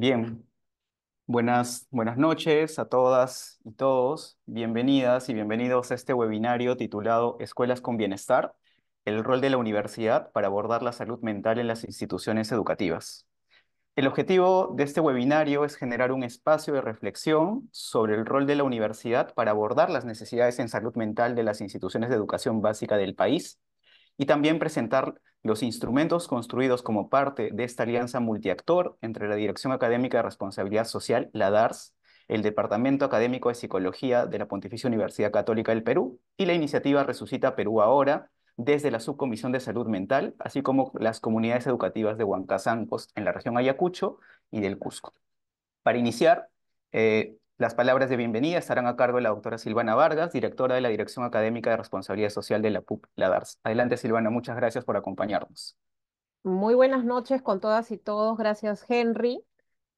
Bien, buenas, buenas noches a todas y todos. Bienvenidas y bienvenidos a este webinario titulado Escuelas con Bienestar, el rol de la universidad para abordar la salud mental en las instituciones educativas. El objetivo de este webinario es generar un espacio de reflexión sobre el rol de la universidad para abordar las necesidades en salud mental de las instituciones de educación básica del país y también presentar los instrumentos construidos como parte de esta alianza multiactor entre la Dirección Académica de Responsabilidad Social, la DARS, el Departamento Académico de Psicología de la Pontificia Universidad Católica del Perú y la iniciativa Resucita Perú Ahora desde la Subcomisión de Salud Mental, así como las comunidades educativas de Huancazancos en la región Ayacucho y del Cusco. Para iniciar, eh, las palabras de bienvenida estarán a cargo de la doctora Silvana Vargas, directora de la Dirección Académica de Responsabilidad Social de la PUP, la DARS. Adelante, Silvana, muchas gracias por acompañarnos. Muy buenas noches con todas y todos. Gracias, Henry.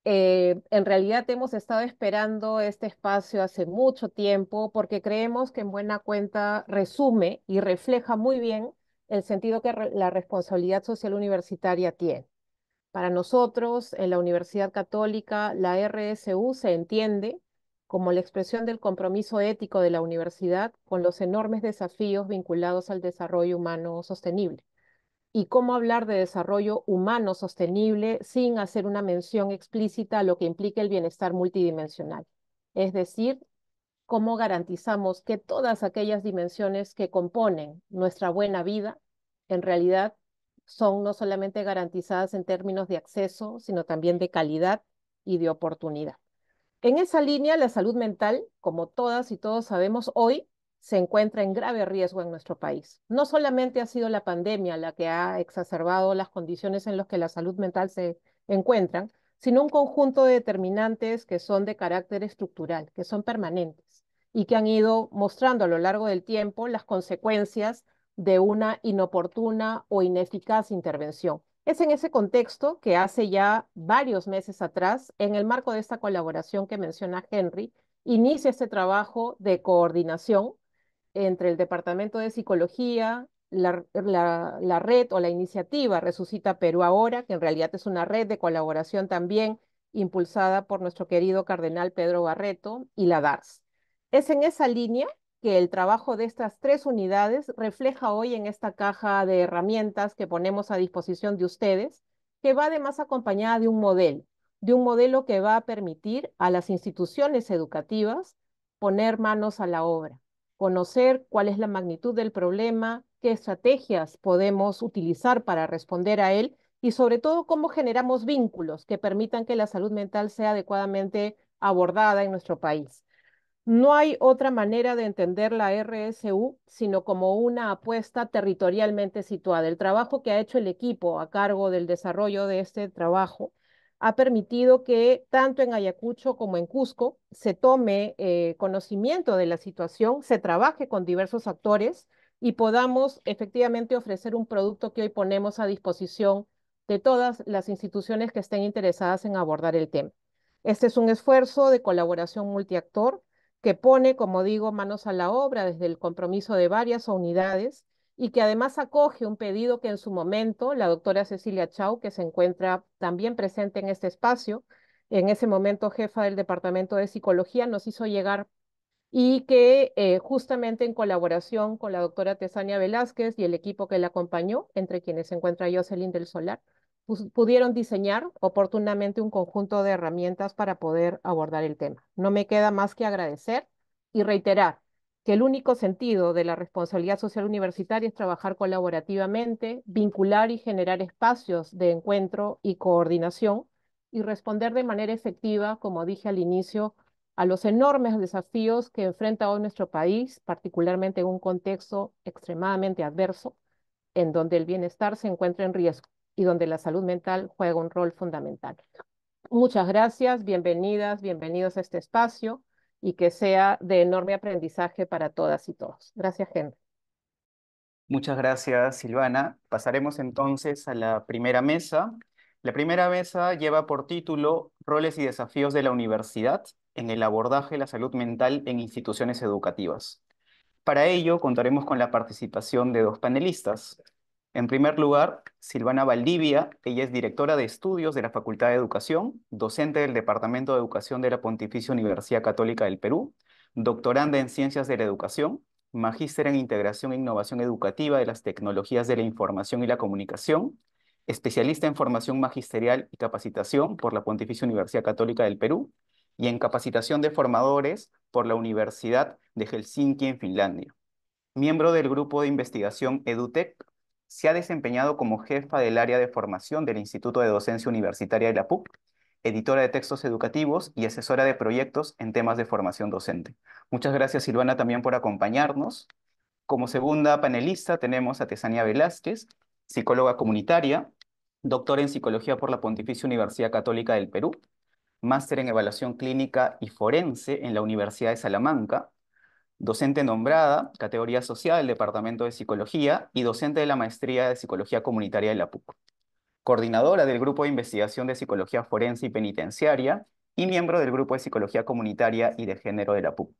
Eh, en realidad hemos estado esperando este espacio hace mucho tiempo porque creemos que en buena cuenta resume y refleja muy bien el sentido que la responsabilidad social universitaria tiene. Para nosotros, en la Universidad Católica, la RSU se entiende como la expresión del compromiso ético de la universidad con los enormes desafíos vinculados al desarrollo humano sostenible. Y cómo hablar de desarrollo humano sostenible sin hacer una mención explícita a lo que implica el bienestar multidimensional. Es decir, cómo garantizamos que todas aquellas dimensiones que componen nuestra buena vida en realidad son no solamente garantizadas en términos de acceso, sino también de calidad y de oportunidad. En esa línea, la salud mental, como todas y todos sabemos hoy, se encuentra en grave riesgo en nuestro país. No solamente ha sido la pandemia la que ha exacerbado las condiciones en las que la salud mental se encuentran, sino un conjunto de determinantes que son de carácter estructural, que son permanentes y que han ido mostrando a lo largo del tiempo las consecuencias de una inoportuna o ineficaz intervención. Es en ese contexto que hace ya varios meses atrás, en el marco de esta colaboración que menciona Henry, inicia este trabajo de coordinación entre el Departamento de Psicología, la, red o la iniciativa Resucita Perú Ahora, que en realidad es una red de colaboración también impulsada por nuestro querido cardenal Pedro Barreto y la DARS. Es en esa línea que el trabajo de estas tres unidades refleja hoy en esta caja de herramientas que ponemos a disposición de ustedes, que va además acompañada de un modelo, de un modelo que va a permitir a las instituciones educativas poner manos a la obra, conocer cuál es la magnitud del problema, qué estrategias podemos utilizar para responder a él y sobre todo cómo generamos vínculos que permitan que la salud mental sea adecuadamente abordada en nuestro país. No hay otra manera de entender la RSU sino como una apuesta territorialmente situada. El trabajo que ha hecho el equipo a cargo del desarrollo de este trabajo ha permitido que tanto en Ayacucho como en Cusco se tome eh, conocimiento de la situación, se trabaje con diversos actores y podamos efectivamente ofrecer un producto que hoy ponemos a disposición de todas las instituciones que estén interesadas en abordar el tema. Este es un esfuerzo de colaboración multiactor que pone, como digo, manos a la obra desde el compromiso de varias unidades y que además acoge un pedido que en su momento la doctora Cecilia Chau, que se encuentra también presente en este espacio, en ese momento jefa del Departamento de Psicología, nos hizo llegar y que eh, justamente en colaboración con la doctora Tesania Velázquez y el equipo que la acompañó, entre quienes se encuentra Jocelyn del Solar, pudieron diseñar oportunamente un conjunto de herramientas para poder abordar el tema. No me queda más que agradecer y reiterar que el único sentido de la responsabilidad social universitaria es trabajar colaborativamente, vincular y generar espacios de encuentro y coordinación y responder de manera efectiva, como dije al inicio, a los enormes desafíos que enfrenta hoy nuestro país, particularmente en un contexto extremadamente adverso, en donde el bienestar se encuentra en riesgo y donde la salud mental juega un rol fundamental. Muchas gracias, bienvenidas, bienvenidos a este espacio y que sea de enorme aprendizaje para todas y todos. Gracias, gente. Muchas gracias, Silvana. Pasaremos entonces a la primera mesa. La primera mesa lleva por título Roles y desafíos de la universidad en el abordaje de la salud mental en instituciones educativas. Para ello, contaremos con la participación de dos panelistas. En primer lugar, Silvana Valdivia, ella es directora de estudios de la Facultad de Educación, docente del Departamento de Educación de la Pontificia Universidad Católica del Perú, doctoranda en Ciencias de la Educación, magíster en Integración e Innovación Educativa de las Tecnologías de la Información y la Comunicación, especialista en formación magisterial y capacitación por la Pontificia Universidad Católica del Perú y en capacitación de formadores por la Universidad de Helsinki en Finlandia. Miembro del grupo de investigación EduTech se ha desempeñado como jefa del área de formación del Instituto de Docencia Universitaria de la PUC, editora de textos educativos y asesora de proyectos en temas de formación docente. Muchas gracias, Silvana, también por acompañarnos. Como segunda panelista tenemos a Tesania Velázquez, psicóloga comunitaria, doctora en psicología por la Pontificia Universidad Católica del Perú, máster en evaluación clínica y forense en la Universidad de Salamanca, docente nombrada, categoría social del Departamento de Psicología y docente de la Maestría de Psicología Comunitaria de la PUC, coordinadora del Grupo de Investigación de Psicología Forense y Penitenciaria y miembro del Grupo de Psicología Comunitaria y de Género de la PUC.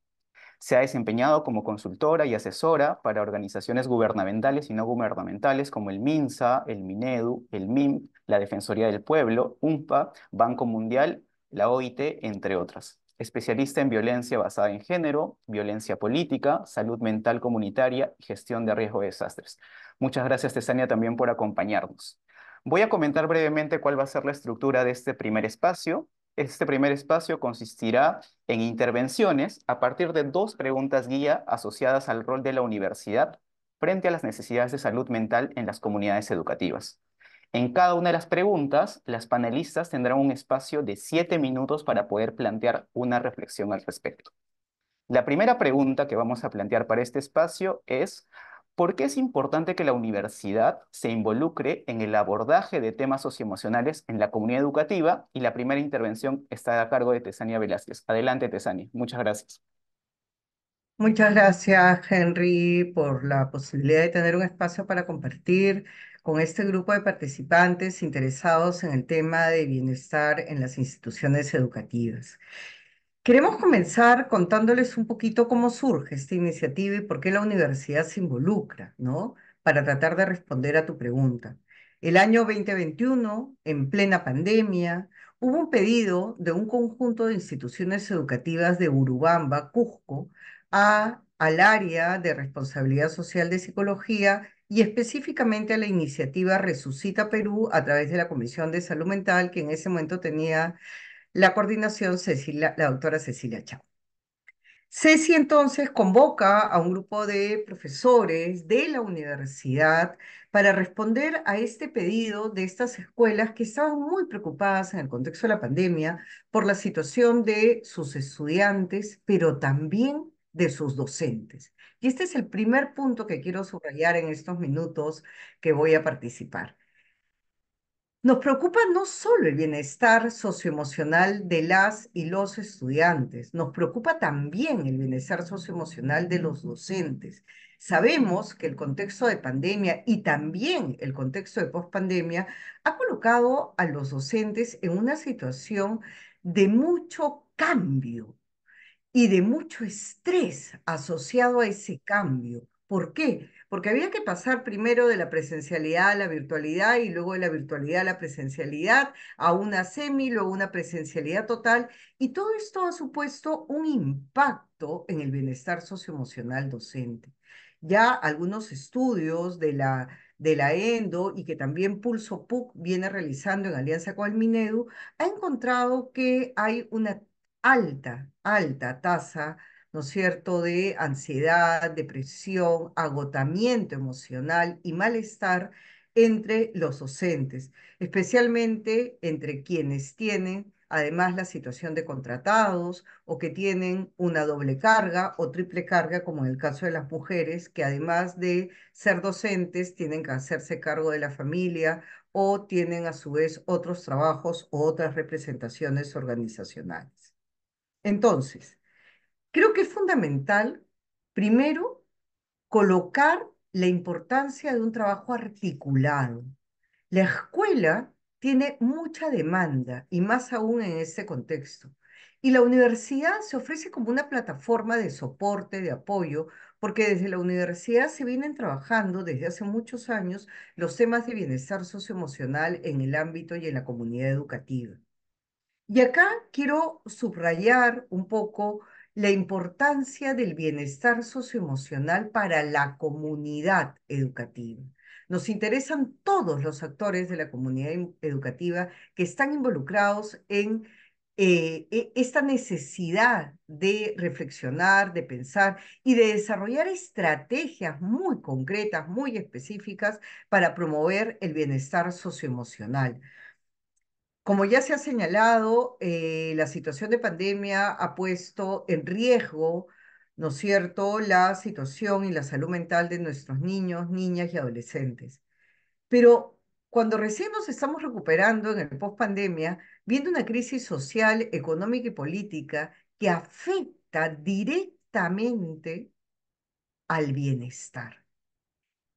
Se ha desempeñado como consultora y asesora para organizaciones gubernamentales y no gubernamentales como el MINSA, el MINEDU, el MIM, la Defensoría del Pueblo, UNPA, Banco Mundial, la OIT, entre otras especialista en violencia basada en género, violencia política, salud mental comunitaria y gestión de riesgo de desastres. Muchas gracias, Tesania, también por acompañarnos. Voy a comentar brevemente cuál va a ser la estructura de este primer espacio. Este primer espacio consistirá en intervenciones a partir de dos preguntas guía asociadas al rol de la universidad frente a las necesidades de salud mental en las comunidades educativas. En cada una de las preguntas, las panelistas tendrán un espacio de siete minutos para poder plantear una reflexión al respecto. La primera pregunta que vamos a plantear para este espacio es, ¿por qué es importante que la universidad se involucre en el abordaje de temas socioemocionales en la comunidad educativa? Y la primera intervención está a cargo de Tesania Velázquez. Adelante, Tesania. Muchas gracias. Muchas gracias, Henry, por la posibilidad de tener un espacio para compartir con este grupo de participantes interesados en el tema de bienestar en las instituciones educativas. Queremos comenzar contándoles un poquito cómo surge esta iniciativa y por qué la universidad se involucra, ¿no? Para tratar de responder a tu pregunta. El año 2021, en plena pandemia, hubo un pedido de un conjunto de instituciones educativas de Urubamba, Cusco, a, al área de responsabilidad social de psicología y específicamente a la iniciativa Resucita Perú a través de la Comisión de Salud Mental, que en ese momento tenía la coordinación la doctora Cecilia Chao. Ceci entonces convoca a un grupo de profesores de la universidad para responder a este pedido de estas escuelas que estaban muy preocupadas en el contexto de la pandemia por la situación de sus estudiantes, pero también de sus docentes. Y este es el primer punto que quiero subrayar en estos minutos que voy a participar. Nos preocupa no solo el bienestar socioemocional de las y los estudiantes, nos preocupa también el bienestar socioemocional de los docentes. Sabemos que el contexto de pandemia y también el contexto de pospandemia ha colocado a los docentes en una situación de mucho cambio y de mucho estrés asociado a ese cambio. ¿Por qué? Porque había que pasar primero de la presencialidad a la virtualidad y luego de la virtualidad a la presencialidad, a una semi, luego una presencialidad total. Y todo esto ha supuesto un impacto en el bienestar socioemocional docente. Ya algunos estudios de la de la ENDO y que también Pulso PUC viene realizando en alianza con el Minedu, ha encontrado que hay una alta, alta tasa, ¿no es cierto?, de ansiedad, depresión, agotamiento emocional y malestar entre los docentes, especialmente entre quienes tienen además la situación de contratados o que tienen una doble carga o triple carga, como en el caso de las mujeres, que además de ser docentes tienen que hacerse cargo de la familia o tienen a su vez otros trabajos o otras representaciones organizacionales. Entonces, creo que es fundamental, primero, colocar la importancia de un trabajo articulado. La escuela tiene mucha demanda y más aún en este contexto. Y la universidad se ofrece como una plataforma de soporte, de apoyo, porque desde la universidad se vienen trabajando desde hace muchos años los temas de bienestar socioemocional en el ámbito y en la comunidad educativa. Y acá quiero subrayar un poco la importancia del bienestar socioemocional para la comunidad educativa. Nos interesan todos los actores de la comunidad educativa que están involucrados en eh, e-, esta necesidad de reflexionar, de pensar y de desarrollar estrategias muy concretas, muy específicas para promover el bienestar socioemocional. Como ya se ha señalado, eh, la situación de pandemia ha puesto en riesgo, ¿no es cierto?, la situación y la salud mental de nuestros niños, niñas y adolescentes. Pero cuando recién nos estamos recuperando en el post-pandemia, viendo una crisis social, económica y política que afecta directamente al bienestar.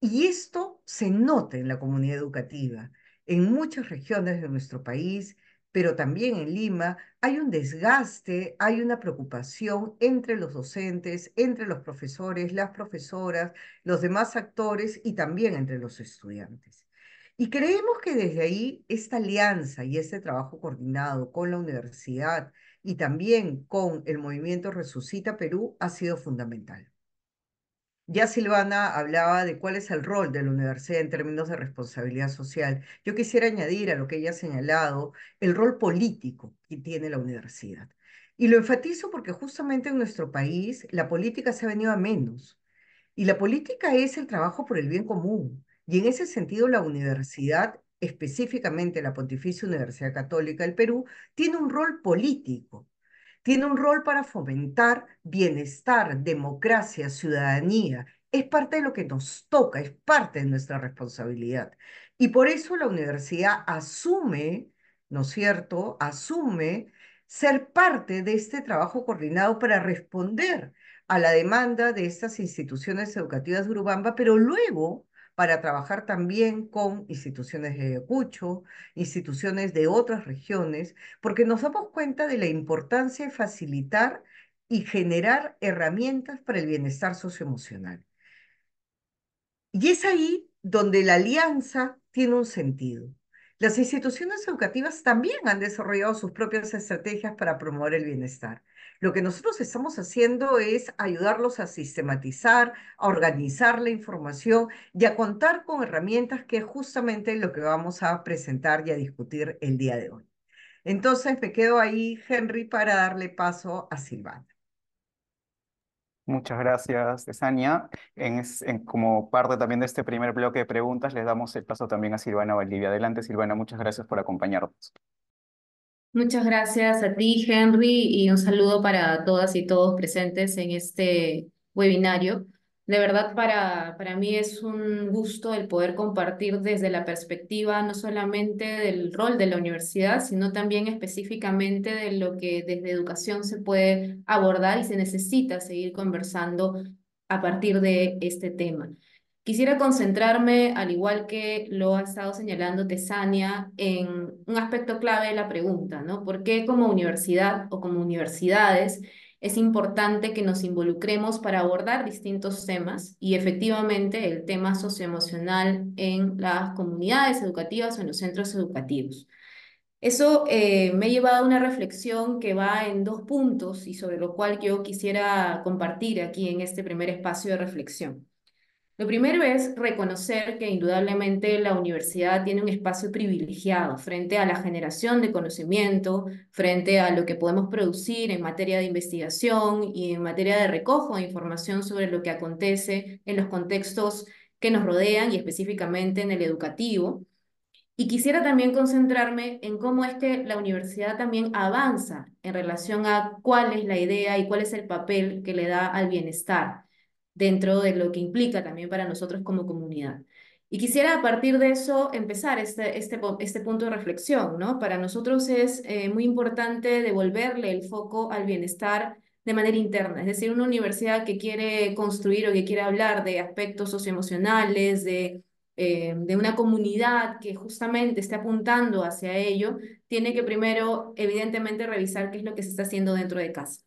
Y esto se nota en la comunidad educativa en muchas regiones de nuestro país, pero también en Lima, hay un desgaste, hay una preocupación entre los docentes, entre los profesores, las profesoras, los demás actores y también entre los estudiantes. Y creemos que desde ahí esta alianza y este trabajo coordinado con la universidad y también con el movimiento Resucita Perú ha sido fundamental. Ya Silvana hablaba de cuál es el rol de la universidad en términos de responsabilidad social. Yo quisiera añadir a lo que ella ha señalado el rol político que tiene la universidad. Y lo enfatizo porque justamente en nuestro país la política se ha venido a menos. Y la política es el trabajo por el bien común. Y en ese sentido la universidad, específicamente la Pontificia Universidad Católica del Perú, tiene un rol político tiene un rol para fomentar bienestar, democracia, ciudadanía. Es parte de lo que nos toca, es parte de nuestra responsabilidad. Y por eso la universidad asume, ¿no es cierto?, asume ser parte de este trabajo coordinado para responder a la demanda de estas instituciones educativas de Urubamba, pero luego para trabajar también con instituciones de Ayacucho, instituciones de otras regiones, porque nos damos cuenta de la importancia de facilitar y generar herramientas para el bienestar socioemocional. Y es ahí donde la alianza tiene un sentido. Las instituciones educativas también han desarrollado sus propias estrategias para promover el bienestar. Lo que nosotros estamos haciendo es ayudarlos a sistematizar, a organizar la información y a contar con herramientas que es justamente lo que vamos a presentar y a discutir el día de hoy. Entonces me quedo ahí, Henry, para darle paso a Silvana. Muchas gracias, Esania. como parte también de este primer bloque de preguntas, les damos el paso también a Silvana Valdivia. Adelante, Silvana, muchas gracias por acompañarnos. Muchas gracias a ti, Henry, y un saludo para todas y todos presentes en este webinario. De verdad, para, para mí es un gusto el poder compartir desde la perspectiva no solamente del rol de la universidad, sino también específicamente de lo que desde educación se puede abordar y se necesita seguir conversando a partir de este tema. Quisiera concentrarme, al igual que lo ha estado señalando Tesania, en un aspecto clave de la pregunta, ¿no? ¿Por qué como universidad o como universidades es importante que nos involucremos para abordar distintos temas y efectivamente el tema socioemocional en las comunidades educativas o en los centros educativos? Eso eh, me ha llevado a una reflexión que va en dos puntos y sobre lo cual yo quisiera compartir aquí en este primer espacio de reflexión. Lo primero es reconocer que indudablemente la universidad tiene un espacio privilegiado frente a la generación de conocimiento, frente a lo que podemos producir en materia de investigación y en materia de recojo de información sobre lo que acontece en los contextos que nos rodean y específicamente en el educativo. Y quisiera también concentrarme en cómo es que la universidad también avanza en relación a cuál es la idea y cuál es el papel que le da al bienestar dentro de lo que implica también para nosotros como comunidad. Y quisiera a partir de eso empezar este, este, este punto de reflexión, ¿no? Para nosotros es eh, muy importante devolverle el foco al bienestar de manera interna, es decir, una universidad que quiere construir o que quiere hablar de aspectos socioemocionales, de, eh, de una comunidad que justamente esté apuntando hacia ello, tiene que primero, evidentemente, revisar qué es lo que se está haciendo dentro de casa.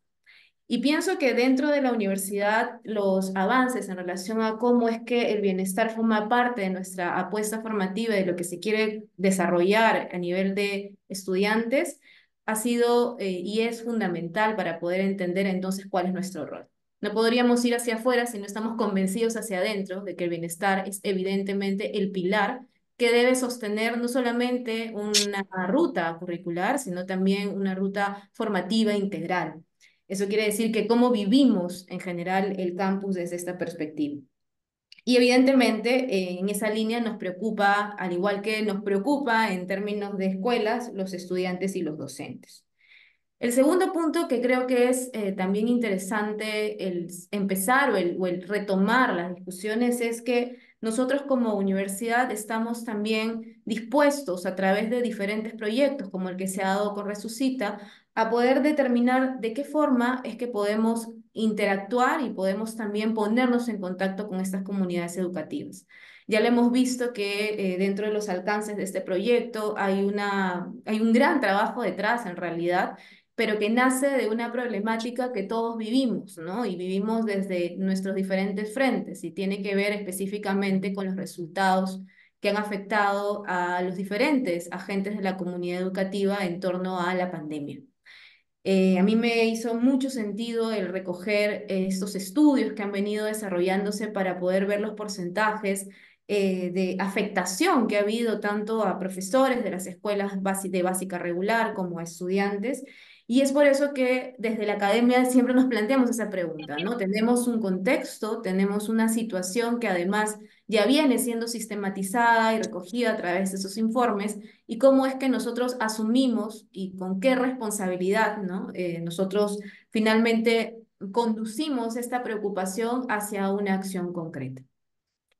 Y pienso que dentro de la universidad los avances en relación a cómo es que el bienestar forma parte de nuestra apuesta formativa y de lo que se quiere desarrollar a nivel de estudiantes ha sido eh, y es fundamental para poder entender entonces cuál es nuestro rol. No podríamos ir hacia afuera si no estamos convencidos hacia adentro de que el bienestar es evidentemente el pilar que debe sostener no solamente una ruta curricular, sino también una ruta formativa integral. Eso quiere decir que cómo vivimos en general el campus desde esta perspectiva. Y evidentemente eh, en esa línea nos preocupa, al igual que nos preocupa en términos de escuelas, los estudiantes y los docentes. El segundo punto que creo que es eh, también interesante el empezar o el retomar las discusiones es que nosotros como universidad estamos también dispuestos a través de diferentes proyectos como el que se ha dado con Resucita a poder determinar de qué forma es que podemos interactuar y podemos también ponernos en contacto con estas comunidades educativas. Ya le hemos visto que eh, dentro de los alcances de este proyecto hay, una, hay un gran trabajo detrás en realidad pero que nace de una problemática que todos vivimos, ¿no? Y vivimos desde nuestros diferentes frentes y tiene que ver específicamente con los resultados que han afectado a los diferentes agentes de la comunidad educativa en torno a la pandemia. Eh, a mí me hizo mucho sentido el recoger estos estudios que han venido desarrollándose para poder ver los porcentajes eh, de afectación que ha habido tanto a profesores de las escuelas de básica regular como a estudiantes. Y es por eso que desde la academia siempre nos planteamos esa pregunta, ¿no? Tenemos un contexto, tenemos una situación que además ya viene siendo sistematizada y recogida a través de esos informes, y cómo es que nosotros asumimos y con qué responsabilidad, ¿no? Eh, nosotros finalmente conducimos esta preocupación hacia una acción concreta.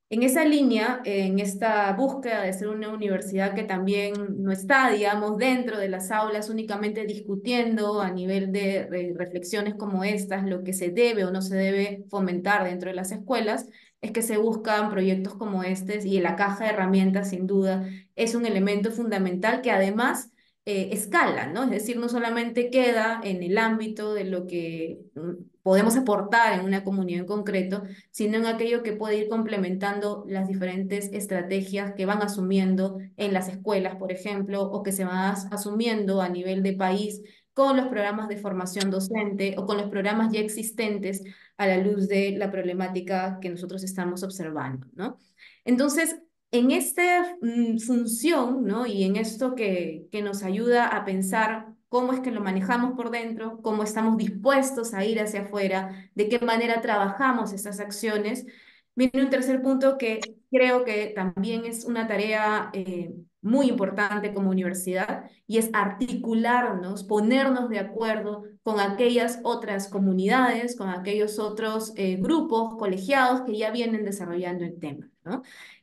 En esa línea, en esta búsqueda de ser una universidad que también no está, digamos, dentro de las aulas únicamente discutiendo a nivel de reflexiones como estas lo que se debe o no se debe fomentar dentro de las escuelas, es que se buscan proyectos como este y la caja de herramientas sin duda es un elemento fundamental que además eh, escala, ¿no? Es decir, no solamente queda en el ámbito de lo que mm, podemos aportar en una comunidad en concreto, sino en aquello que puede ir complementando las diferentes estrategias que van asumiendo en las escuelas, por ejemplo, o que se van asumiendo a nivel de país con los programas de formación docente o con los programas ya existentes a la luz de la problemática que nosotros estamos observando, ¿no? Entonces, en esta mm, función, ¿no? Y en esto que, que nos ayuda a pensar cómo es que lo manejamos por dentro, cómo estamos dispuestos a ir hacia afuera, de qué manera trabajamos estas acciones. Viene un tercer punto que creo que también es una tarea eh, muy importante como universidad y es articularnos, ponernos de acuerdo con aquellas otras comunidades, con aquellos otros eh, grupos colegiados que ya vienen desarrollando el tema.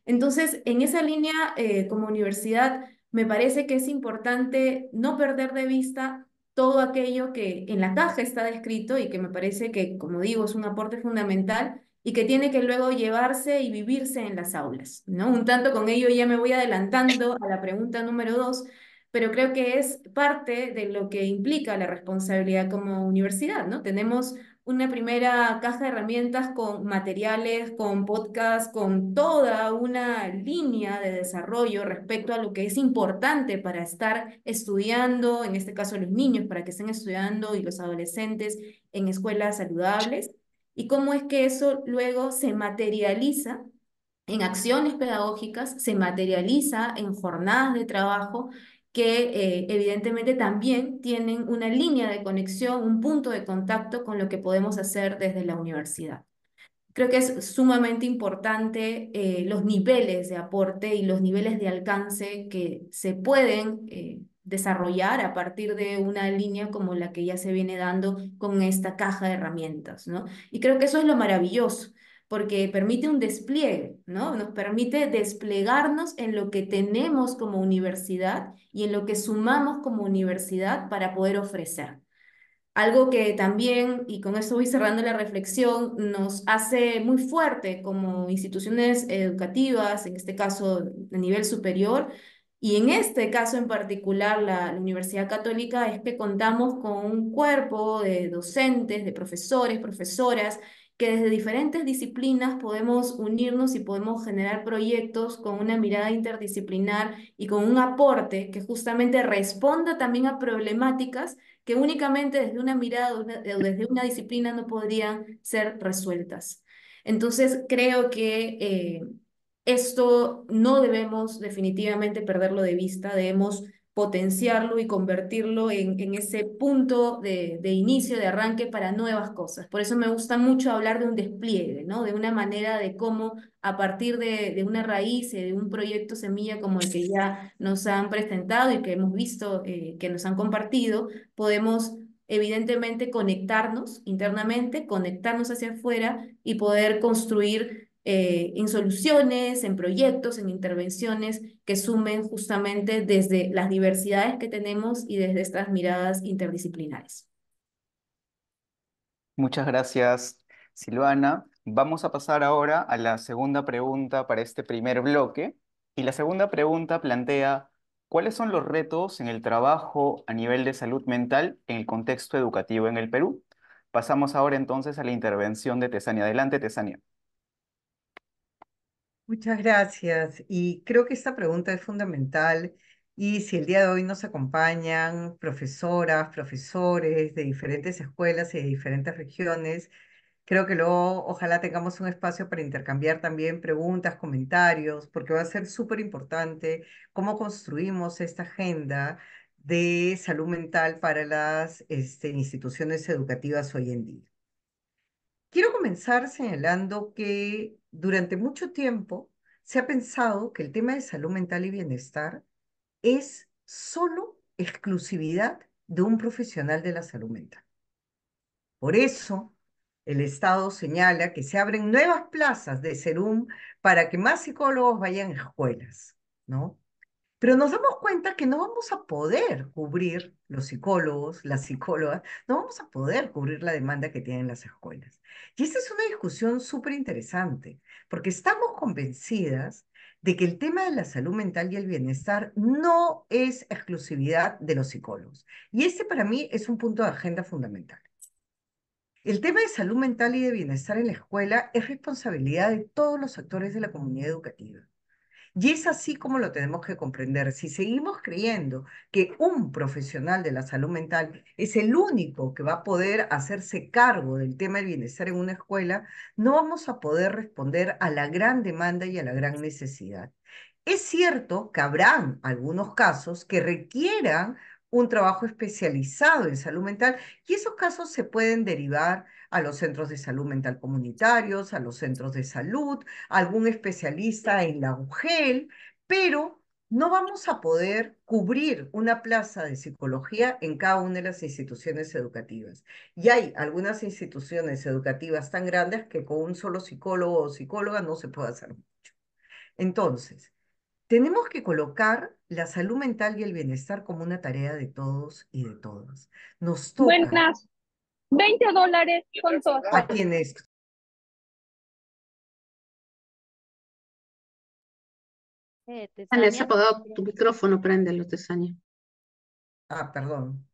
Entonces, en esa línea, eh, como universidad, me parece que es importante no perder de vista todo aquello que en la caja está descrito y que me parece que, como digo, es un aporte fundamental y que tiene que luego llevarse y vivirse en las aulas. ¿no? Un tanto con ello ya me voy adelantando a la pregunta número dos, pero creo que es parte de lo que implica la responsabilidad como universidad. ¿no? Tenemos una primera caja de herramientas con materiales, con podcasts, con toda una línea de desarrollo respecto a lo que es importante para estar estudiando, en este caso los niños, para que estén estudiando y los adolescentes en escuelas saludables y cómo es que eso luego se materializa en acciones pedagógicas, se materializa en jornadas de trabajo que eh, evidentemente también tienen una línea de conexión, un punto de contacto con lo que podemos hacer desde la universidad. Creo que es sumamente importante eh, los niveles de aporte y los niveles de alcance que se pueden eh, desarrollar a partir de una línea como la que ya se viene dando con esta caja de herramientas, ¿no? Y creo que eso es lo maravilloso, porque permite un despliegue, ¿no? Nos permite desplegarnos en lo que tenemos como universidad y en lo que sumamos como universidad para poder ofrecer. Algo que también, y con eso voy cerrando la reflexión, nos hace muy fuerte como instituciones educativas, en este caso de nivel superior, y en este caso en particular, la, Universidad Católica es que contamos con un cuerpo de docentes, de profesores, profesoras, que desde diferentes disciplinas podemos unirnos y podemos generar proyectos con una mirada interdisciplinar y con un aporte que justamente responda también a problemáticas que únicamente desde una mirada o desde una disciplina no podrían ser resueltas. Entonces, creo que... Eh, esto no debemos definitivamente perderlo de vista, debemos potenciarlo y convertirlo en, ese punto de, inicio, de arranque para nuevas cosas. Por eso me gusta mucho hablar de un despliegue, ¿no? de una manera de cómo a partir de, una raíz, eh, de un proyecto semilla como el que ya nos han presentado y que hemos visto, eh, que nos han compartido, podemos evidentemente conectarnos internamente, conectarnos hacia afuera y poder construir eh, en soluciones, en proyectos, en intervenciones que sumen justamente desde las diversidades que tenemos y desde estas miradas interdisciplinares. Muchas gracias, Silvana. Vamos a pasar ahora a la segunda pregunta para este primer bloque. Y la segunda pregunta plantea, ¿cuáles son los retos en el trabajo a nivel de salud mental en el contexto educativo en el Perú? Pasamos ahora entonces a la intervención de Tesania. Adelante, Tesania. Muchas gracias. Y creo que esta pregunta es fundamental. Y si el día de hoy nos acompañan profesoras, profesores de diferentes escuelas y de diferentes regiones, creo que luego ojalá tengamos un espacio para intercambiar también preguntas, comentarios, porque va a ser súper importante cómo construimos esta agenda de salud mental para las este, instituciones educativas hoy en día. Quiero comenzar señalando que durante mucho tiempo se ha pensado que el tema de salud mental y bienestar es solo exclusividad de un profesional de la salud mental. Por eso, el Estado señala que se abren nuevas plazas de serum para que más psicólogos vayan a escuelas, ¿no? pero nos damos cuenta que no vamos a poder cubrir los psicólogos, las psicólogas, no vamos a poder cubrir la demanda que tienen las escuelas. Y esta es una discusión súper interesante, porque estamos convencidas de que el tema de la salud mental y el bienestar no es exclusividad de los psicólogos. Y este para mí es un punto de agenda fundamental. El tema de salud mental y de bienestar en la escuela es responsabilidad de todos los actores de la comunidad educativa. Y es así como lo tenemos que comprender. Si seguimos creyendo que un profesional de la salud mental es el único que va a poder hacerse cargo del tema del bienestar en una escuela, no vamos a poder responder a la gran demanda y a la gran necesidad. Es cierto que habrán algunos casos que requieran un trabajo especializado en salud mental y esos casos se pueden derivar a los centros de salud mental comunitarios, a los centros de salud, algún especialista en la UGEL, pero no vamos a poder cubrir una plaza de psicología en cada una de las instituciones educativas. Y hay algunas instituciones educativas tan grandes que con un solo psicólogo o psicóloga no se puede hacer mucho. Entonces, tenemos que colocar la salud mental y el bienestar como una tarea de todos y de todas. Nos toca. Buenas. 20 dólares con todo. A quién es? En se ha tu micrófono, préndelo, Tesania. Ah, perdón.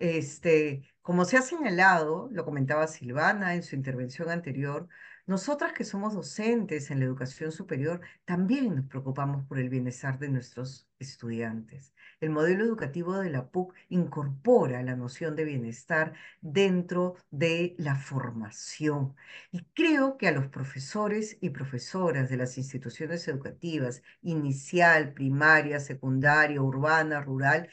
Este, como se ha señalado, lo comentaba Silvana en su intervención anterior, nosotras que somos docentes en la educación superior también nos preocupamos por el bienestar de nuestros estudiantes. El modelo educativo de la PUC incorpora la noción de bienestar dentro de la formación. Y creo que a los profesores y profesoras de las instituciones educativas, inicial, primaria, secundaria, urbana, rural,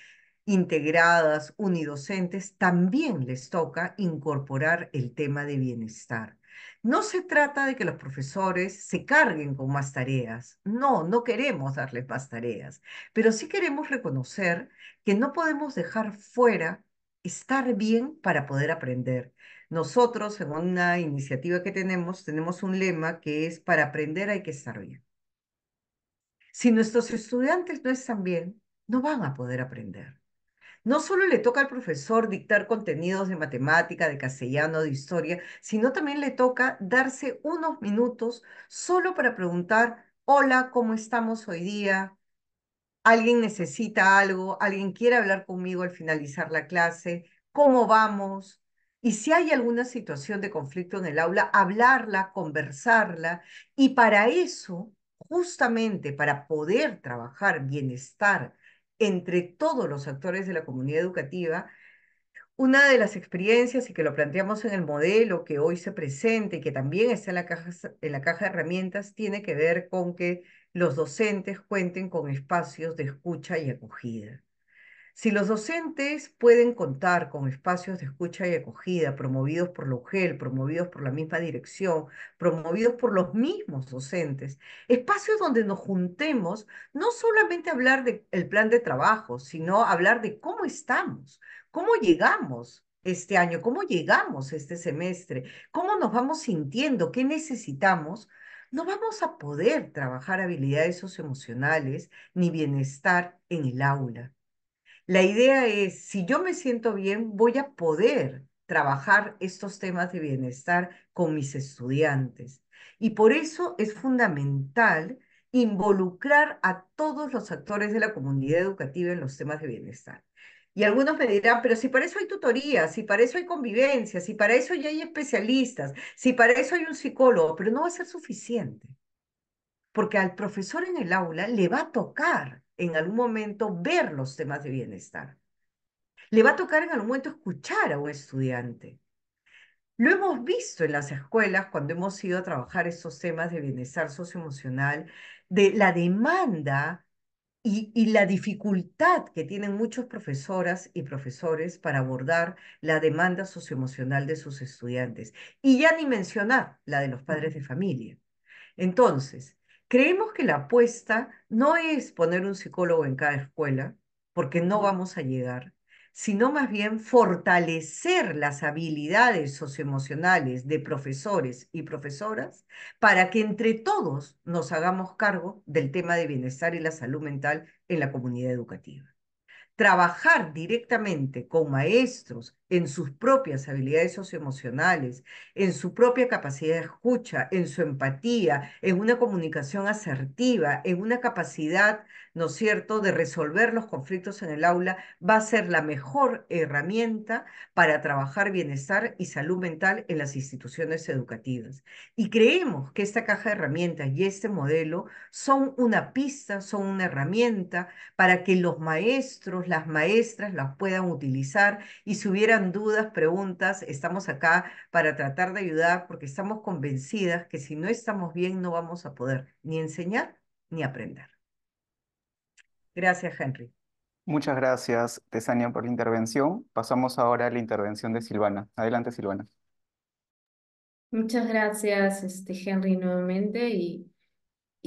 integradas, unidocentes, también les toca incorporar el tema de bienestar. No se trata de que los profesores se carguen con más tareas. No, no queremos darles más tareas, pero sí queremos reconocer que no podemos dejar fuera estar bien para poder aprender. Nosotros, en una iniciativa que tenemos, tenemos un lema que es para aprender hay que estar bien. Si nuestros estudiantes no están bien, no van a poder aprender. No solo le toca al profesor dictar contenidos de matemática, de castellano, de historia, sino también le toca darse unos minutos solo para preguntar, hola, ¿cómo estamos hoy día? ¿Alguien necesita algo? ¿Alguien quiere hablar conmigo al finalizar la clase? ¿Cómo vamos? Y si hay alguna situación de conflicto en el aula, hablarla, conversarla. Y para eso, justamente para poder trabajar bienestar entre todos los actores de la comunidad educativa. Una de las experiencias, y que lo planteamos en el modelo que hoy se presenta y que también está en la caja, en la caja de herramientas, tiene que ver con que los docentes cuenten con espacios de escucha y acogida. Si los docentes pueden contar con espacios de escucha y acogida promovidos por la UGEL, promovidos por la misma dirección, promovidos por los mismos docentes, espacios donde nos juntemos, no solamente hablar del plan de trabajo, sino hablar de cómo estamos, cómo llegamos este año, cómo llegamos este semestre, cómo nos vamos sintiendo, qué necesitamos, no vamos a poder trabajar habilidades socioemocionales ni bienestar en el aula. La idea es, si yo me siento bien, voy a poder trabajar estos temas de bienestar con mis estudiantes. Y por eso es fundamental involucrar a todos los actores de la comunidad educativa en los temas de bienestar. Y algunos me dirán, pero si para eso hay tutorías, si para eso hay convivencias si para eso ya hay especialistas, si para eso hay un psicólogo, pero no va a ser suficiente. Porque al profesor en el aula le va a tocar en algún momento ver los temas de bienestar. Le va a tocar en algún momento escuchar a un estudiante. Lo hemos visto en las escuelas cuando hemos ido a trabajar esos temas de bienestar socioemocional, de la demanda y, y, la dificultad que tienen muchos profesoras y profesores para abordar la demanda socioemocional de sus estudiantes. Y ya ni mencionar la de los padres de familia. Entonces, creemos que la apuesta no es poner un psicólogo en cada escuela, porque no vamos a llegar, sino más bien fortalecer las habilidades socioemocionales de profesores y profesoras para que entre todos nos hagamos cargo del tema de bienestar y la salud mental en la comunidad educativa trabajar directamente con maestros en sus propias habilidades socioemocionales, en su propia capacidad de escucha, en su empatía, en una comunicación asertiva, en una capacidad ¿no es cierto?, de resolver los conflictos en el aula, va a ser la mejor herramienta para trabajar bienestar y salud mental en las instituciones educativas. Y creemos que esta caja de herramientas y este modelo son una pista, son una herramienta para que los maestros, las maestras las puedan utilizar y si hubieran dudas, preguntas, estamos acá para tratar de ayudar porque estamos convencidas que si no estamos bien no vamos a poder ni enseñar ni aprender. Gracias, Henry. Muchas gracias, Tesania, por la intervención. Pasamos ahora a la intervención de Silvana. Adelante, Silvana. Muchas gracias, este, Henry, nuevamente. Y,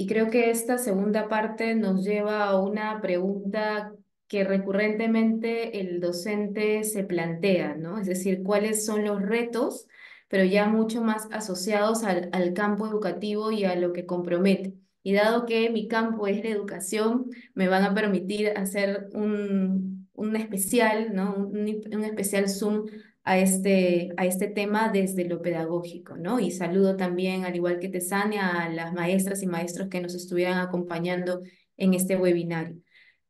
creo que esta segunda parte nos lleva a una pregunta que recurrentemente el docente se plantea, ¿no? Es decir, cuáles son los retos, pero ya mucho más asociados al campo educativo y a lo que compromete. Y dado que mi campo es la educación, me van a permitir hacer un, un especial, ¿no? Un, especial Zoom a este, a este tema desde lo pedagógico, ¿no? Y saludo también, al igual que Tesania, a las maestras y maestros que nos estuvieran acompañando en este webinar.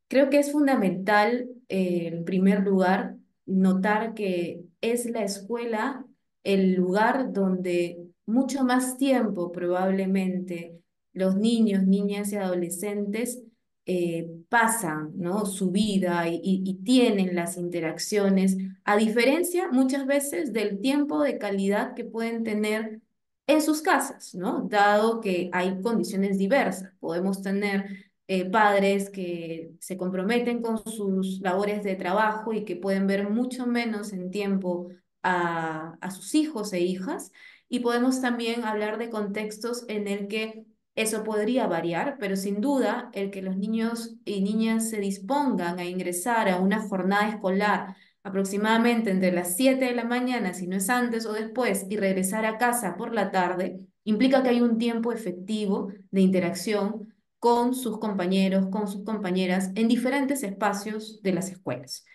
Creo que es fundamental, eh, en primer lugar, notar que es la escuela el lugar donde mucho más tiempo probablemente los niños, niñas y adolescentes eh, pasan ¿no? su vida y, tienen las interacciones, a diferencia muchas veces del tiempo de calidad que pueden tener en sus casas, ¿no? dado que hay condiciones diversas. Podemos tener eh, padres que se comprometen con sus labores de trabajo y que pueden ver mucho menos en tiempo a, a sus hijos e hijas. Y podemos también hablar de contextos en el que eso podría variar, pero sin duda el que los niños y niñas se dispongan a ingresar a una jornada escolar aproximadamente entre las 7 de la mañana, si no es antes o después, y regresar a casa por la tarde, implica que hay un tiempo efectivo de interacción con sus compañeros, con sus compañeras, en diferentes espacios de las escuelas.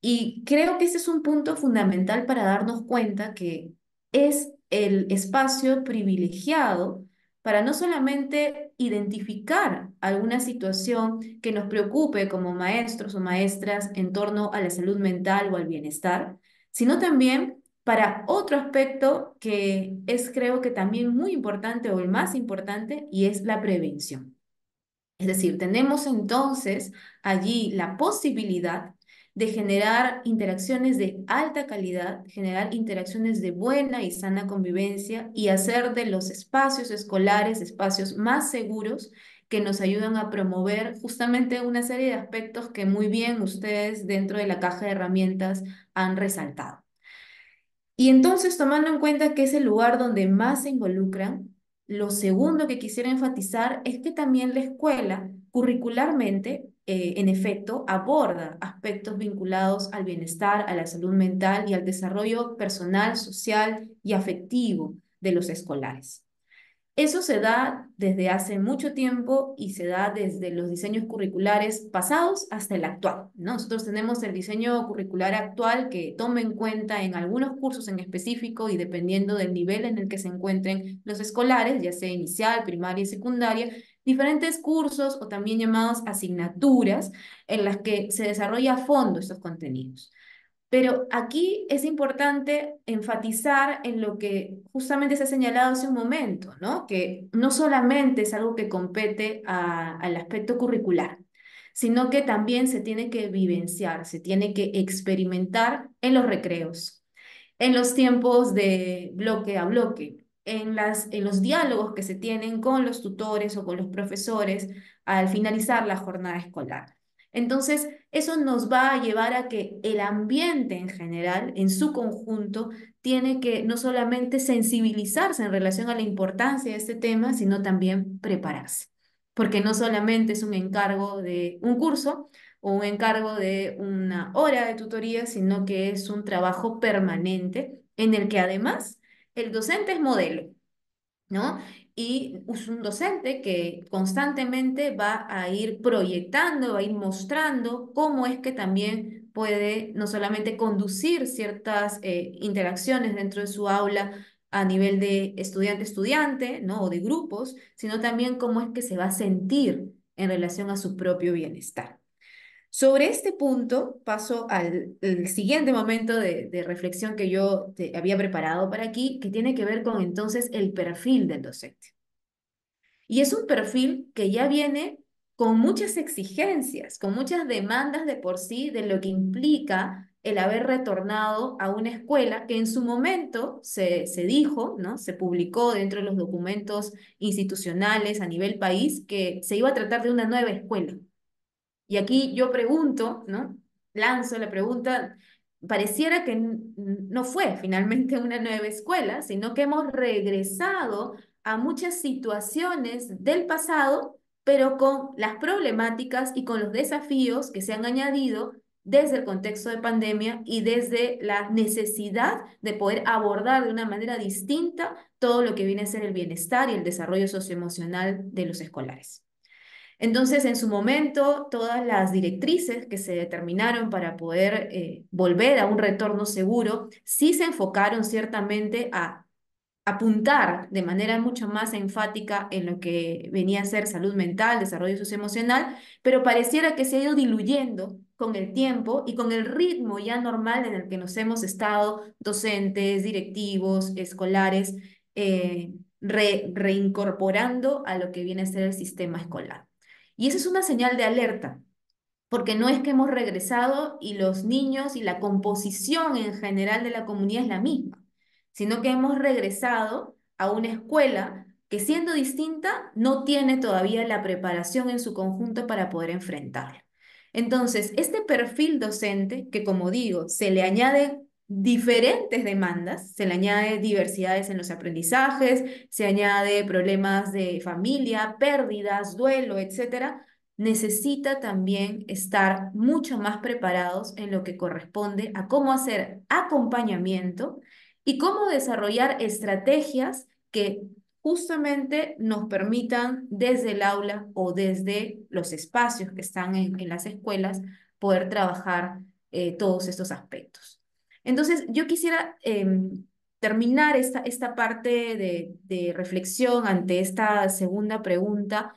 Y creo que ese es un punto fundamental para darnos cuenta que es el espacio privilegiado para no solamente identificar alguna situación que nos preocupe como maestros o maestras en torno a la salud mental o al bienestar, sino también para otro aspecto que es creo que también muy importante o el más importante y es la prevención. Es decir, tenemos entonces allí la posibilidad de generar interacciones de alta calidad, generar interacciones de buena y sana convivencia y hacer de los espacios escolares espacios más seguros que nos ayudan a promover justamente una serie de aspectos que muy bien ustedes dentro de la caja de herramientas han resaltado. Y entonces, tomando en cuenta que es el lugar donde más se involucran, lo segundo que quisiera enfatizar es que también la escuela curricularmente eh, en efecto, aborda aspectos vinculados al bienestar, a la salud mental y al desarrollo personal, social y afectivo de los escolares. Eso se da desde hace mucho tiempo y se da desde los diseños curriculares pasados hasta el actual. Nosotros tenemos el diseño curricular actual que toma en cuenta en algunos cursos en específico y dependiendo del nivel en el que se encuentren los escolares, ya sea inicial, primaria y secundaria, diferentes cursos o también llamados asignaturas en las que se desarrolla a fondo estos contenidos. Pero aquí es importante enfatizar en lo que justamente se ha señalado hace un momento, ¿no? que no solamente es algo que compete al aspecto curricular, sino que también se tiene que vivenciar, se tiene que experimentar en los recreos, en los tiempos de bloque a bloque, en, las, en los diálogos que se tienen con los tutores o con los profesores al finalizar la jornada escolar. Entonces, eso nos va a llevar a que el ambiente en general, en su conjunto, tiene que no solamente sensibilizarse en relación a la importancia de este tema, sino también prepararse, porque no solamente es un encargo de un curso o un encargo de una hora de tutoría, sino que es un trabajo permanente en el que además el docente es modelo, ¿no? Y es un docente que constantemente va a ir proyectando, va a ir mostrando cómo es que también puede no solamente conducir ciertas eh, interacciones dentro de su aula a nivel de estudiante-estudiante, ¿no? O de grupos, sino también cómo es que se va a sentir en relación a su propio bienestar. Sobre este punto paso al, siguiente momento de, reflexión que yo te había preparado para aquí, que tiene que ver con entonces el perfil del docente. Y es un perfil que ya viene con muchas exigencias, con muchas demandas de por sí de lo que implica el haber retornado a una escuela que en su momento se, se dijo, ¿no? se publicó dentro de los documentos institucionales a nivel país que se iba a tratar de una nueva escuela, y aquí yo pregunto, ¿no? Lanzo la pregunta, pareciera que no fue finalmente una nueva escuela, sino que hemos regresado a muchas situaciones del pasado, pero con las problemáticas y con los desafíos que se han añadido desde el contexto de pandemia y desde la necesidad de poder abordar de una manera distinta todo lo que viene a ser el bienestar y el desarrollo socioemocional de los escolares. Entonces, en su momento, todas las directrices que se determinaron para poder eh, volver a un retorno seguro, sí se enfocaron ciertamente a apuntar de manera mucho más enfática en lo que venía a ser salud mental, desarrollo socioemocional, pero pareciera que se ha ido diluyendo con el tiempo y con el ritmo ya normal en el que nos hemos estado docentes, directivos, escolares, eh, reincorporando a lo que viene a ser el sistema escolar. Y esa es una señal de alerta, porque no es que hemos regresado y los niños y la composición en general de la comunidad es la misma, sino que hemos regresado a una escuela que siendo distinta no tiene todavía la preparación en su conjunto para poder enfrentarla. Entonces, este perfil docente, que como digo, se le añade diferentes demandas, se le añade diversidades en los aprendizajes, se añade problemas de familia, pérdidas, duelo, etc., necesita también estar mucho más preparados en lo que corresponde a cómo hacer acompañamiento y cómo desarrollar estrategias que justamente nos permitan desde el aula o desde los espacios que están en, las escuelas poder trabajar eh, todos estos aspectos. Entonces, yo quisiera em, terminar esta, parte de, reflexión ante esta segunda pregunta,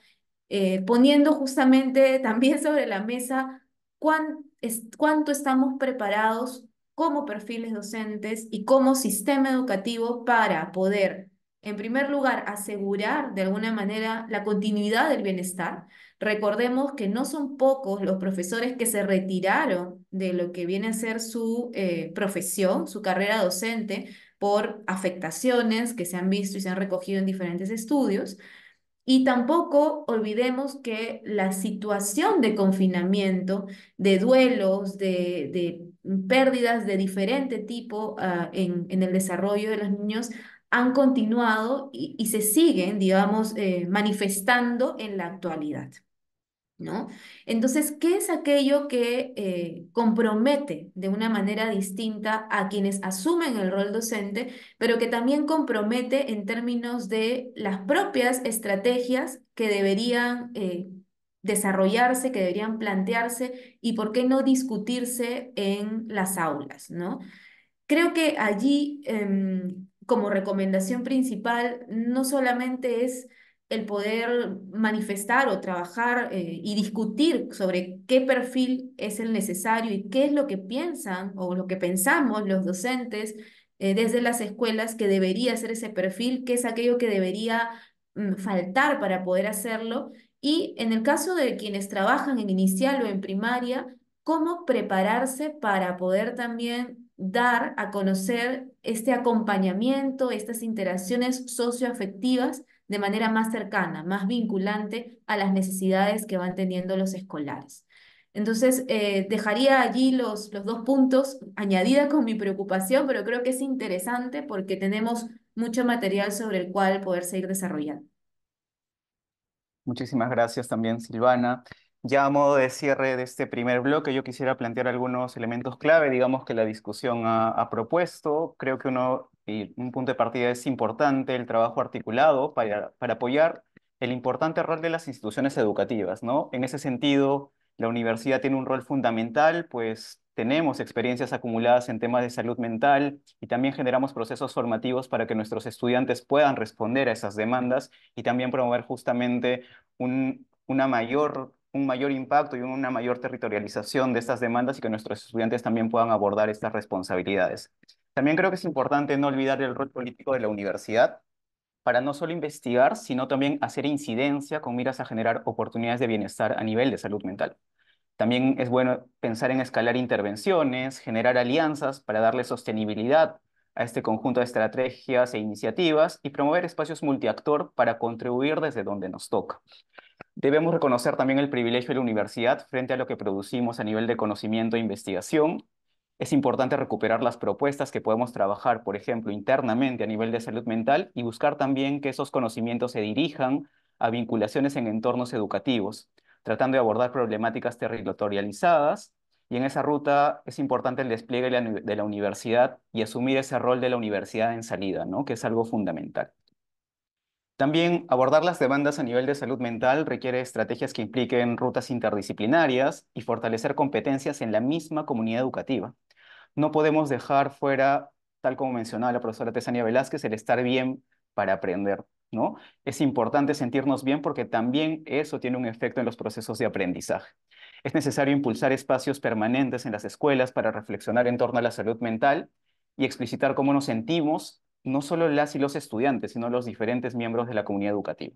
eh, poniendo justamente también sobre la mesa cuánto estamos preparados como perfiles docentes y como sistema educativo para poder, en primer lugar, asegurar de alguna manera la continuidad del bienestar, Recordemos que no son pocos los profesores que se retiraron de lo que viene a ser su eh, profesión, su carrera docente, por afectaciones que se han visto y se han recogido en diferentes estudios. Y tampoco olvidemos que la situación de confinamiento, de duelos, de, pérdidas de diferente tipo ah, en, el desarrollo de los niños han continuado y, se siguen, digamos, eh, manifestando en la actualidad. ¿no? Entonces, ¿qué es aquello que eh, compromete de una manera distinta a quienes asumen el rol docente, pero que también compromete en términos de las propias estrategias que deberían eh, desarrollarse, que deberían plantearse y por qué no discutirse en las aulas, ¿no? Creo que allí, em, como recomendación principal, no solamente es el poder manifestar o trabajar eh, y discutir sobre qué perfil es el necesario y qué es lo que piensan o lo que pensamos los docentes eh, desde las escuelas que debería ser ese perfil, qué es aquello que debería mm, faltar para poder hacerlo. Y en el caso de quienes trabajan en inicial o en primaria, cómo prepararse para poder también dar a conocer este acompañamiento, estas interacciones socioafectivas de manera más cercana, más vinculante a las necesidades que van teniendo los escolares. Entonces, eh, dejaría allí los, los dos puntos añadida con mi preocupación, pero creo que es interesante porque tenemos mucho material sobre el cual poder seguir desarrollando. Muchísimas gracias también, Silvana. Ya a modo de cierre de este primer bloque, yo quisiera plantear algunos elementos clave, digamos, que la discusión ha propuesto. Creo que uno y un punto de partida es importante el trabajo articulado para, apoyar el importante rol de las instituciones educativas, ¿no? En ese sentido, la universidad tiene un rol fundamental, pues tenemos experiencias acumuladas en temas de salud mental y también generamos procesos formativos para que nuestros estudiantes puedan responder a esas demandas y también promover justamente un, una mayor, un mayor impacto y una mayor territorialización de estas demandas y que nuestros estudiantes también puedan abordar estas responsabilidades. También creo que es importante no olvidar el rol político de la universidad para no solo investigar, sino también hacer incidencia con miras a generar oportunidades de bienestar a nivel de salud mental. También es bueno pensar en escalar intervenciones, generar alianzas para darle sostenibilidad a este conjunto de estrategias e iniciativas y promover espacios multiactor para contribuir desde donde nos toca. Debemos reconocer también el privilegio de la universidad frente a lo que producimos a nivel de conocimiento e investigación es importante recuperar las propuestas que podemos trabajar, por ejemplo, internamente a nivel de salud mental y buscar también que esos conocimientos se dirijan a vinculaciones en entornos educativos, tratando de abordar problemáticas territorializadas. Y en esa ruta es importante el despliegue de la universidad y asumir ese rol de la universidad en salida, ¿no? que es algo fundamental. También abordar las demandas a nivel de salud mental requiere estrategias que impliquen rutas interdisciplinarias y fortalecer competencias en la misma comunidad educativa no podemos dejar fuera, tal como mencionaba la profesora Tesania Velázquez, el estar bien para aprender, ¿no? Es importante sentirnos bien porque también eso tiene un efecto en los procesos de aprendizaje. Es necesario impulsar espacios permanentes en las escuelas para reflexionar en torno a la salud mental y explicitar cómo nos sentimos, no solo las y los estudiantes, sino los diferentes miembros de la comunidad educativa.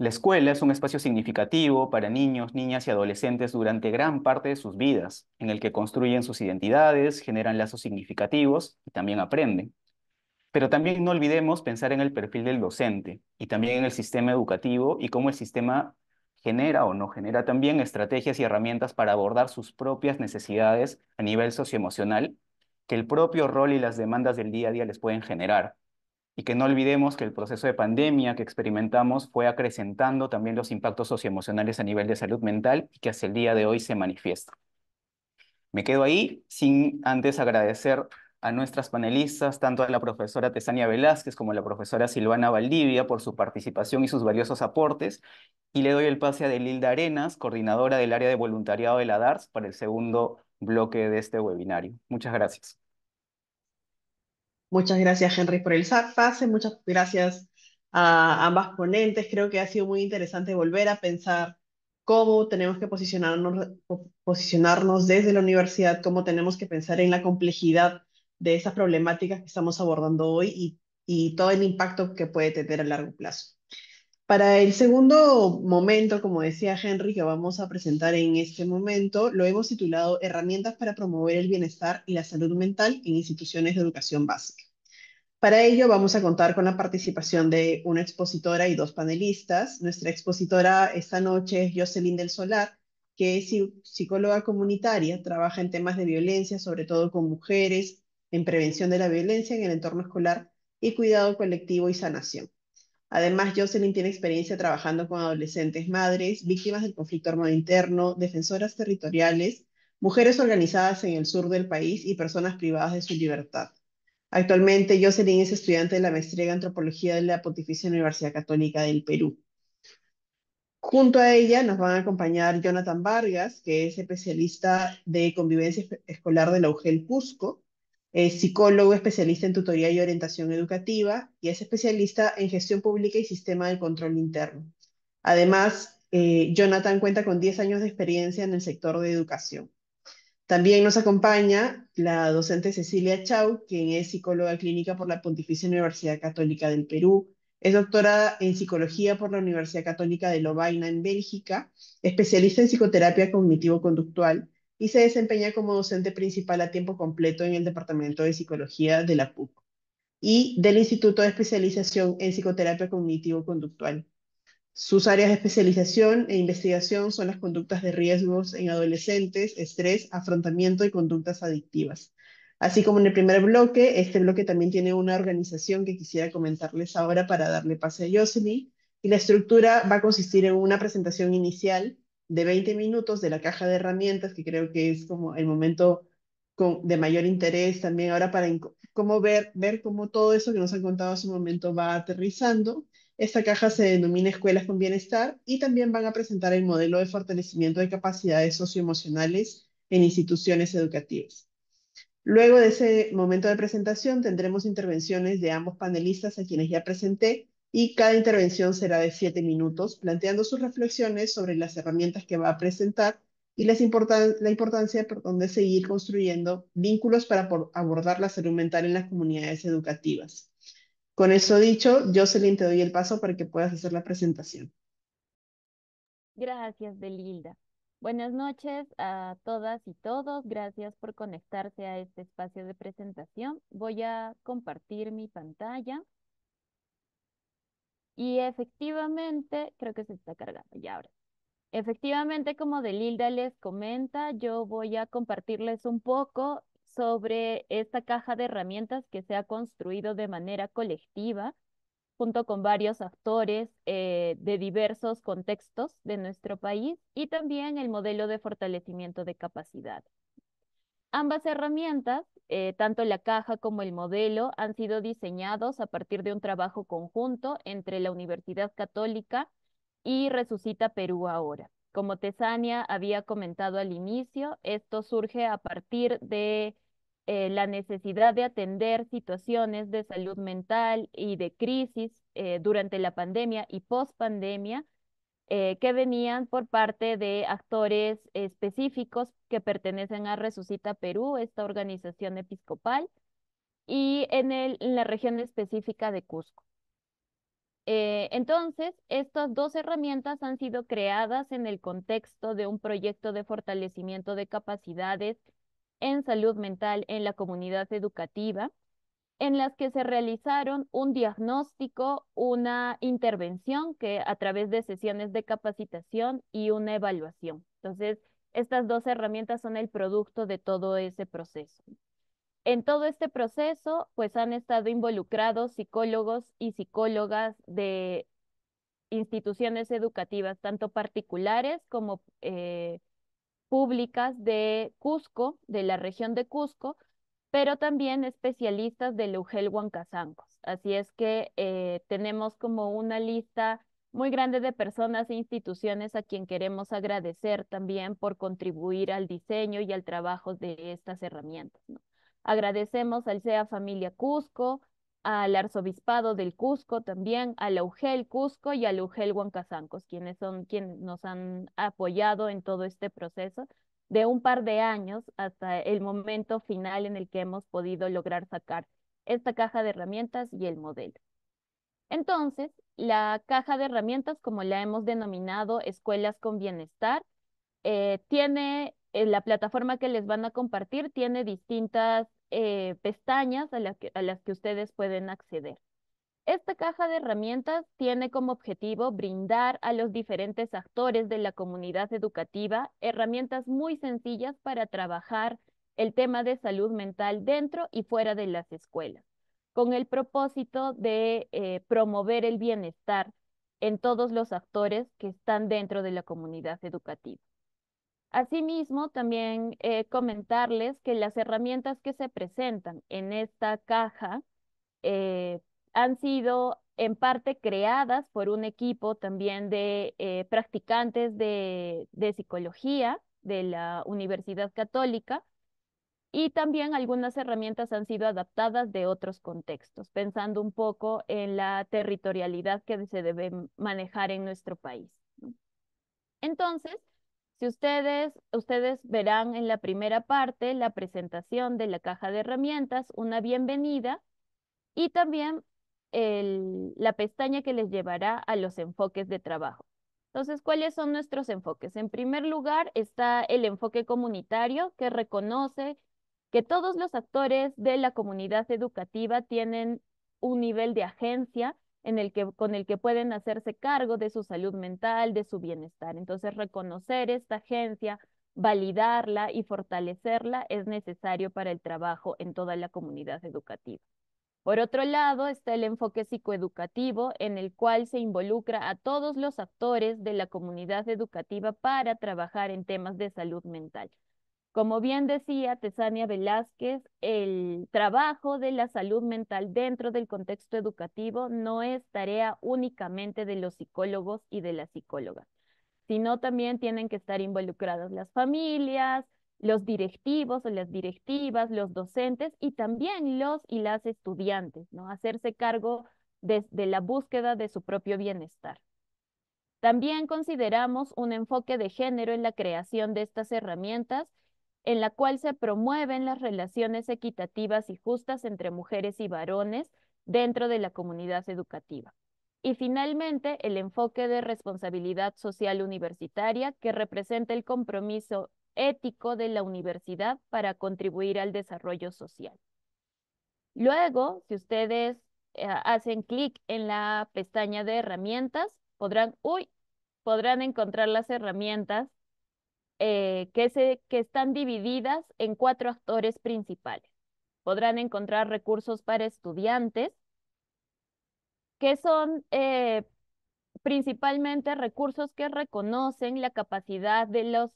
La escuela es un espacio significativo para niños, niñas y adolescentes durante gran parte de sus vidas, en el que construyen sus identidades, generan lazos significativos y también aprenden. Pero también no olvidemos pensar en el perfil del docente y también en el sistema educativo y cómo el sistema genera o no genera también estrategias y herramientas para abordar sus propias necesidades a nivel socioemocional que el propio rol y las demandas del día a día les pueden generar y que no olvidemos que el proceso de pandemia que experimentamos fue acrecentando también los impactos socioemocionales a nivel de salud mental y que hasta el día de hoy se manifiesta. Me quedo ahí sin antes agradecer a nuestras panelistas, tanto a la profesora Tesania Velázquez como a la profesora Silvana Valdivia por su participación y sus valiosos aportes. Y le doy el pase a Delilda Arenas, coordinadora del área de voluntariado de la DARS, para el segundo bloque de este webinario. Muchas gracias. Muchas gracias, Henry, por el pase. Muchas gracias a ambas ponentes. Creo que ha sido muy interesante volver a pensar cómo tenemos que posicionarnos, desde la universidad, cómo tenemos que pensar en la complejidad de esas problemáticas que estamos abordando hoy y todo el impacto que puede tener a largo plazo. Para el segundo momento, como decía Henry, que vamos a presentar en este momento, lo hemos titulado Herramientas para promover el bienestar y la salud mental en instituciones de educación básica. Para ello vamos a contar con la participación de una expositora y dos panelistas. Nuestra expositora esta noche es Jocelyn del Solar, que es psicóloga comunitaria, trabaja en temas de violencia, sobre todo con mujeres, en prevención de la violencia en el entorno escolar y cuidado colectivo y sanación. Además, Jocelyn tiene experiencia trabajando con adolescentes madres, víctimas del conflicto armado interno, defensoras territoriales, mujeres organizadas en el sur del país y personas privadas de su libertad. Actualmente, Jocelyn es estudiante de la maestría en antropología de la Pontificia Universidad Católica del Perú. Junto a ella nos van a acompañar Jonathan Vargas, que es especialista de convivencia escolar de la UGEL Cusco, es psicólogo especialista en tutoría y orientación educativa y es especialista en gestión pública y sistema de control interno. Además, eh, Jonathan cuenta con 10 años de experiencia en el sector de educación. También nos acompaña la docente Cecilia Chau, quien es psicóloga clínica por la Pontificia Universidad Católica del Perú. Es doctora en psicología por la Universidad Católica de Lovaina en Bélgica, especialista en psicoterapia cognitivo-conductual y se desempeña como docente principal a tiempo completo en el Departamento de Psicología de la PUC y del Instituto de Especialización en Psicoterapia Cognitivo-Conductual. Sus áreas de especialización e investigación son las conductas de riesgos en adolescentes, estrés, afrontamiento y conductas adictivas. Así como en el primer bloque, este bloque también tiene una organización que quisiera comentarles ahora para darle pase a Jocelyn. Y la estructura va a consistir en una presentación inicial de 20 minutos de la caja de herramientas, que creo que es como el momento de mayor interés también ahora para ver, ver cómo todo eso que nos han contado hace un momento va aterrizando. Esta caja se denomina Escuelas con Bienestar y también van a presentar el modelo de fortalecimiento de capacidades socioemocionales en instituciones educativas. Luego de ese momento de presentación tendremos intervenciones de ambos panelistas a quienes ya presenté y cada intervención será de siete minutos, planteando sus reflexiones sobre las herramientas que va a presentar y la importancia por de seguir construyendo vínculos para abordar la salud mental en las comunidades educativas. Con eso dicho, yo Jocelyn, te doy el paso para que puedas hacer la presentación. Gracias, Delilda. Buenas noches a todas y todos. Gracias por conectarse a este espacio de presentación. Voy a compartir mi pantalla. Y efectivamente, creo que se está cargando ya ahora. Efectivamente, como Delilda les comenta, yo voy a compartirles un poco sobre esta caja de herramientas que se ha construido de manera colectiva junto con varios actores eh, de diversos contextos de nuestro país y también el modelo de fortalecimiento de capacidad. Ambas herramientas, eh, tanto la caja como el modelo, han sido diseñados a partir de un trabajo conjunto entre la Universidad Católica y Resucita Perú ahora. Como Tesania había comentado al inicio, esto surge a partir de eh, la necesidad de atender situaciones de salud mental y de crisis eh, durante la pandemia y post pandemia, eh, que venían por parte de actores específicos que pertenecen a Resucita Perú, esta organización episcopal, y en, el, la región específica de Cusco. Eh, entonces, estas dos herramientas han sido creadas en el contexto de un proyecto de fortalecimiento de capacidades en salud mental en la comunidad educativa en las que se realizaron un diagnóstico, una intervención que a través de sesiones de capacitación y una evaluación. Entonces, estas dos herramientas son el producto de todo ese proceso. En todo este proceso, pues han estado involucrados psicólogos y psicólogas de instituciones educativas, tanto particulares como eh, públicas de Cusco, de la región de Cusco, pero también especialistas del UGEL Huancazancos. Así es que eh, tenemos como una lista muy grande de personas e instituciones a quien queremos agradecer también por contribuir al diseño y al trabajo de estas herramientas. Agradecemos al sea Familia Cusco, al Arzobispado del Cusco también, al UGEL Cusco y al UGEL Huancazancos, quienes son quienes nos han apoyado en todo este proceso de un par de años hasta el momento final en el que hemos podido lograr sacar esta caja de herramientas y el modelo. Entonces, la caja de herramientas, como la hemos denominado Escuelas con Bienestar, eh, tiene eh, la plataforma que les van a compartir, tiene distintas eh, pestañas a, a las que ustedes pueden acceder. Esta caja de herramientas tiene como objetivo brindar a los diferentes actores de la comunidad educativa herramientas muy sencillas para trabajar el tema de salud mental dentro y fuera de las escuelas, con el propósito de eh, promover el bienestar en todos los actores que están dentro de la comunidad educativa. Asimismo, también eh, comentarles que las herramientas que se presentan en esta caja eh, han sido en parte creadas por un equipo también de eh, practicantes de, psicología de la Universidad Católica y también algunas herramientas han sido adaptadas de otros contextos, pensando un poco en la territorialidad que se debe manejar en nuestro país. Entonces, si ustedes, ustedes verán en la primera parte la presentación de la caja de herramientas, una bienvenida, y también la pestaña que les llevará a los enfoques de trabajo. Entonces, ¿cuáles son nuestros enfoques? En primer lugar está el enfoque comunitario que reconoce que todos los actores de la comunidad educativa tienen un nivel de agencia en el que, con el que pueden hacerse cargo de su salud mental, de su bienestar. Entonces, reconocer esta agencia, validarla y fortalecerla es necesario para el trabajo en toda la comunidad educativa. Por otro lado, está el enfoque psicoeducativo, en el cual se involucra a todos los actores de la comunidad educativa para trabajar en temas de salud mental. Como bien decía Tesania Velázquez, el trabajo de la salud mental dentro del contexto educativo no es tarea únicamente de los psicólogos y de las psicólogas, sino también tienen que estar involucradas las familias, los directivos o las directivas, los docentes y también los y las estudiantes, ¿no? Hacerse cargo desde de la búsqueda de su propio bienestar. También consideramos un enfoque de género en la creación de estas herramientas, en la cual se promueven las relaciones equitativas y justas entre mujeres y varones dentro de la comunidad educativa. Y finalmente, el enfoque de responsabilidad social universitaria que representa el compromiso ético de la universidad para contribuir al desarrollo social. Luego, si ustedes eh, hacen clic en la pestaña de herramientas, podrán, podrán encontrar las herramientas eh, que, se, que están divididas en cuatro actores principales. Podrán encontrar recursos para estudiantes, que son eh, principalmente recursos que reconocen la capacidad de los,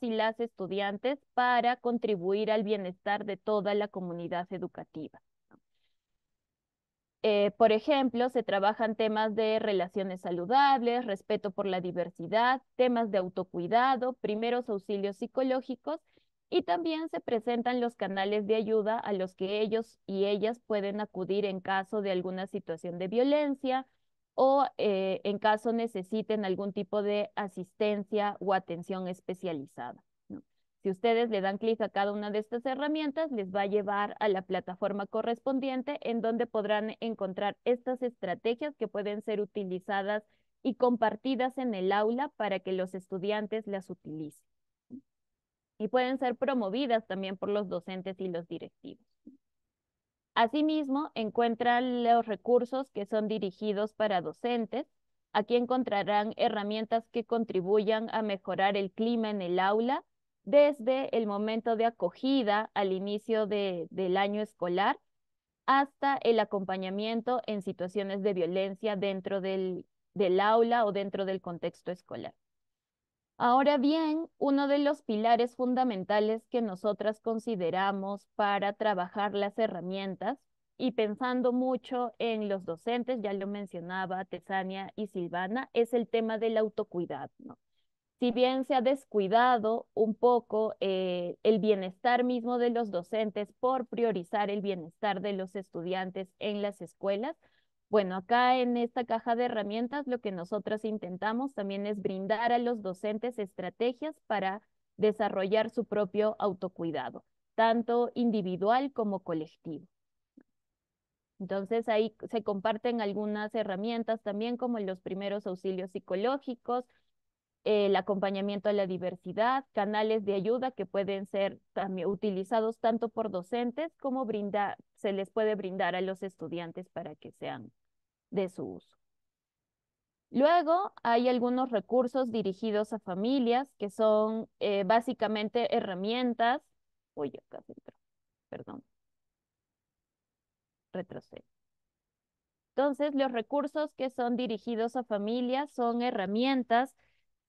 y las estudiantes para contribuir al bienestar de toda la comunidad educativa. Eh, por ejemplo, se trabajan temas de relaciones saludables, respeto por la diversidad, temas de autocuidado, primeros auxilios psicológicos y también se presentan los canales de ayuda a los que ellos y ellas pueden acudir en caso de alguna situación de violencia, o eh, en caso necesiten algún tipo de asistencia o atención especializada. Si ustedes le dan clic a cada una de estas herramientas, les va a llevar a la plataforma correspondiente en donde podrán encontrar estas estrategias que pueden ser utilizadas y compartidas en el aula para que los estudiantes las utilicen. Y pueden ser promovidas también por los docentes y los directivos. Asimismo, encuentran los recursos que son dirigidos para docentes. Aquí encontrarán herramientas que contribuyan a mejorar el clima en el aula desde el momento de acogida al inicio del año escolar hasta el acompañamiento en situaciones de violencia dentro del aula o dentro del contexto escolar. Ahora bien, uno de los pilares fundamentales que nosotras consideramos para trabajar las herramientas y pensando mucho en los docentes, ya lo mencionaba Tesania y Silvana, es el tema del autocuidado. Si bien se ha descuidado un poco eh, el bienestar mismo de los docentes por priorizar el bienestar de los estudiantes en las escuelas, bueno, acá en esta caja de herramientas lo que nosotros intentamos también es brindar a los docentes estrategias para desarrollar su propio autocuidado, tanto individual como colectivo. Entonces ahí se comparten algunas herramientas también como los primeros auxilios psicológicos, el acompañamiento a la diversidad, canales de ayuda que pueden ser también utilizados tanto por docentes como brinda, se les puede brindar a los estudiantes para que sean de su uso. Luego hay algunos recursos dirigidos a familias que son eh, básicamente herramientas. Uy, acá Perdón. Retrocedo. Entonces, los recursos que son dirigidos a familias son herramientas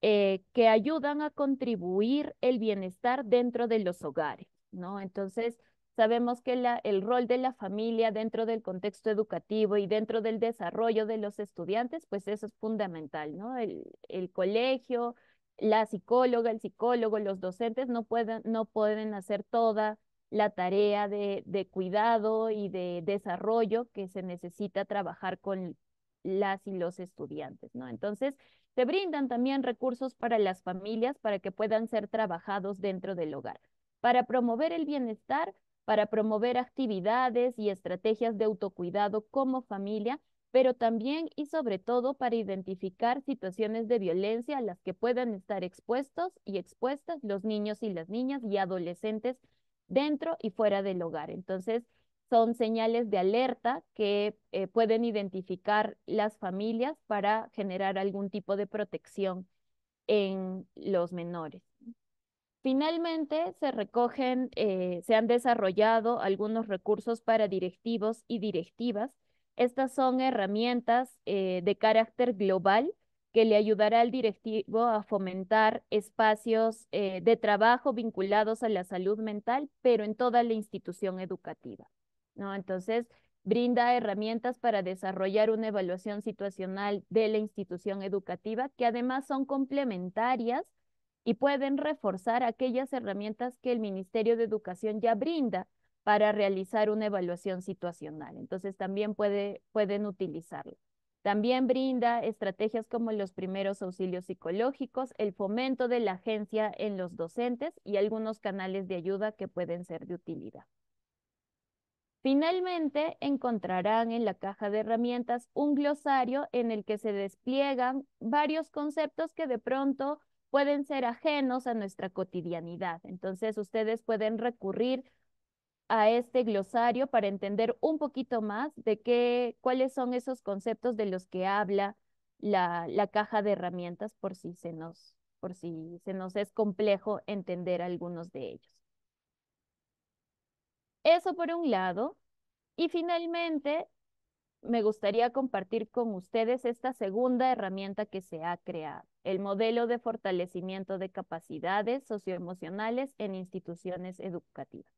eh, que ayudan a contribuir el bienestar dentro de los hogares, ¿no? Entonces, sabemos que la, el rol de la familia dentro del contexto educativo y dentro del desarrollo de los estudiantes, pues eso es fundamental, ¿no? El, colegio, la psicóloga, el psicólogo, los docentes no pueden, no pueden hacer toda la tarea de, de cuidado y de desarrollo que se necesita trabajar con, las y los estudiantes, ¿no? Entonces, se brindan también recursos para las familias para que puedan ser trabajados dentro del hogar, para promover el bienestar, para promover actividades y estrategias de autocuidado como familia, pero también y sobre todo para identificar situaciones de violencia a las que puedan estar expuestos y expuestas los niños y las niñas y adolescentes dentro y fuera del hogar. Entonces, son señales de alerta que eh, pueden identificar las familias para generar algún tipo de protección en los menores. Finalmente, se recogen, eh, se han desarrollado algunos recursos para directivos y directivas. Estas son herramientas eh, de carácter global que le ayudará al directivo a fomentar espacios de trabajo vinculados a la salud mental, pero en toda la institución educativa. Entonces, brinda herramientas para desarrollar una evaluación situacional de la institución educativa que además son complementarias y pueden reforzar aquellas herramientas que el Ministerio de Educación ya brinda para realizar una evaluación situacional. Entonces también puede, pueden utilizarlo. También brinda estrategias como los primeros auxilios psicológicos, el fomento de la agencia en los docentes y algunos canales de ayuda que pueden ser de utilidad. Finalmente, encontrarán en la caja de herramientas un glosario en el que se despliegan varios conceptos que de pronto pueden ser ajenos a nuestra cotidianidad. Entonces, ustedes pueden recurrir a este glosario para entender un poquito más de qué, cuáles son esos conceptos de los que habla la, la caja de herramientas por si se nos, por si se nos es complejo entender algunos de ellos. Eso por un lado. Y finalmente, me gustaría compartir con ustedes esta segunda herramienta que se ha creado, el modelo de fortalecimiento de capacidades socioemocionales en instituciones educativas.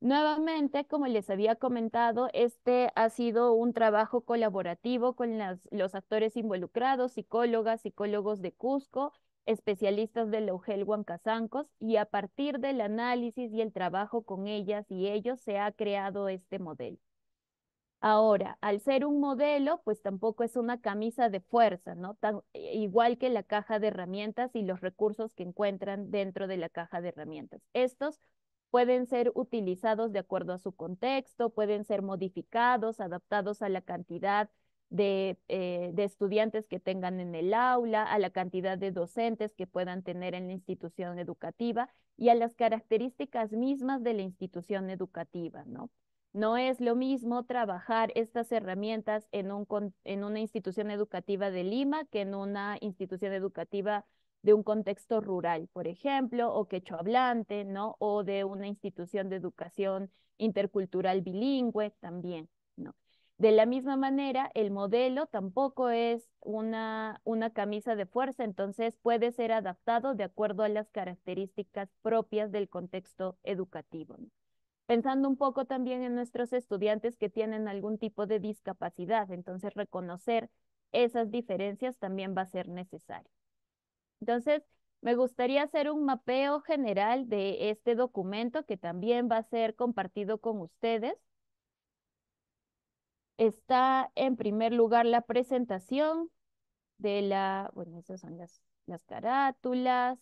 Nuevamente, como les había comentado, este ha sido un trabajo colaborativo con los actores involucrados, psicólogas, psicólogos de Cusco, especialistas del Eugel Huancazancos, y a partir del análisis y el trabajo con ellas y ellos se ha creado este modelo. Ahora, al ser un modelo, pues tampoco es una camisa de fuerza, ¿no? igual que la caja de herramientas y los recursos que encuentran dentro de la caja de herramientas. Estos pueden ser utilizados de acuerdo a su contexto, pueden ser modificados, adaptados a la cantidad eh, de, estudiantes que tengan en el aula, a la cantidad de docentes que puedan tener en la institución educativa y a las características mismas de la institución educativa, ¿no? No es lo mismo trabajar estas herramientas en, un, en una institución educativa de Lima que en una institución educativa de un contexto rural, por ejemplo, o quechua hablante, ¿no? O de una institución de educación intercultural bilingüe también, ¿no? De la misma manera, el modelo tampoco es una, camisa de fuerza, entonces puede ser adaptado de acuerdo a las características propias del contexto educativo. Pensando un poco también en nuestros estudiantes que tienen algún tipo de discapacidad, entonces reconocer esas diferencias también va a ser necesario. Entonces, me gustaría hacer un mapeo general de este documento que también va a ser compartido con ustedes está en primer lugar la presentación de la, bueno, esas son las, carátulas,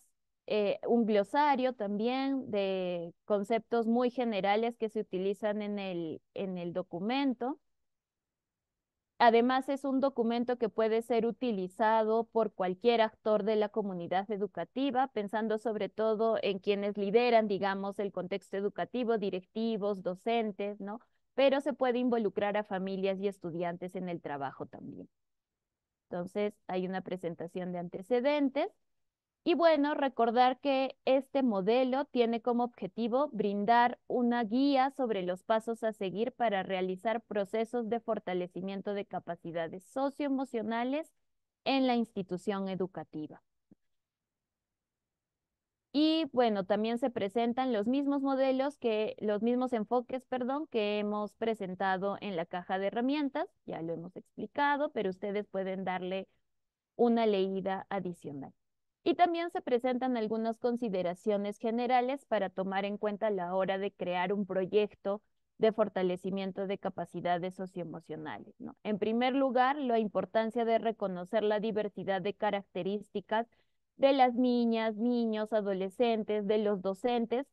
eh, un glosario también de conceptos muy generales que se utilizan en el, en el documento. Además, es un documento que puede ser utilizado por cualquier actor de la comunidad educativa, pensando sobre todo en quienes lideran, digamos, el contexto educativo, directivos, docentes, ¿no? pero se puede involucrar a familias y estudiantes en el trabajo también. Entonces, hay una presentación de antecedentes. Y bueno, recordar que este modelo tiene como objetivo brindar una guía sobre los pasos a seguir para realizar procesos de fortalecimiento de capacidades socioemocionales en la institución educativa. Y bueno, también se presentan los mismos modelos que, los mismos enfoques, perdón, que hemos presentado en la caja de herramientas, ya lo hemos explicado, pero ustedes pueden darle una leída adicional. Y también se presentan algunas consideraciones generales para tomar en cuenta a la hora de crear un proyecto de fortalecimiento de capacidades socioemocionales. ¿no? En primer lugar, la importancia de reconocer la diversidad de características de las niñas, niños, adolescentes, de los docentes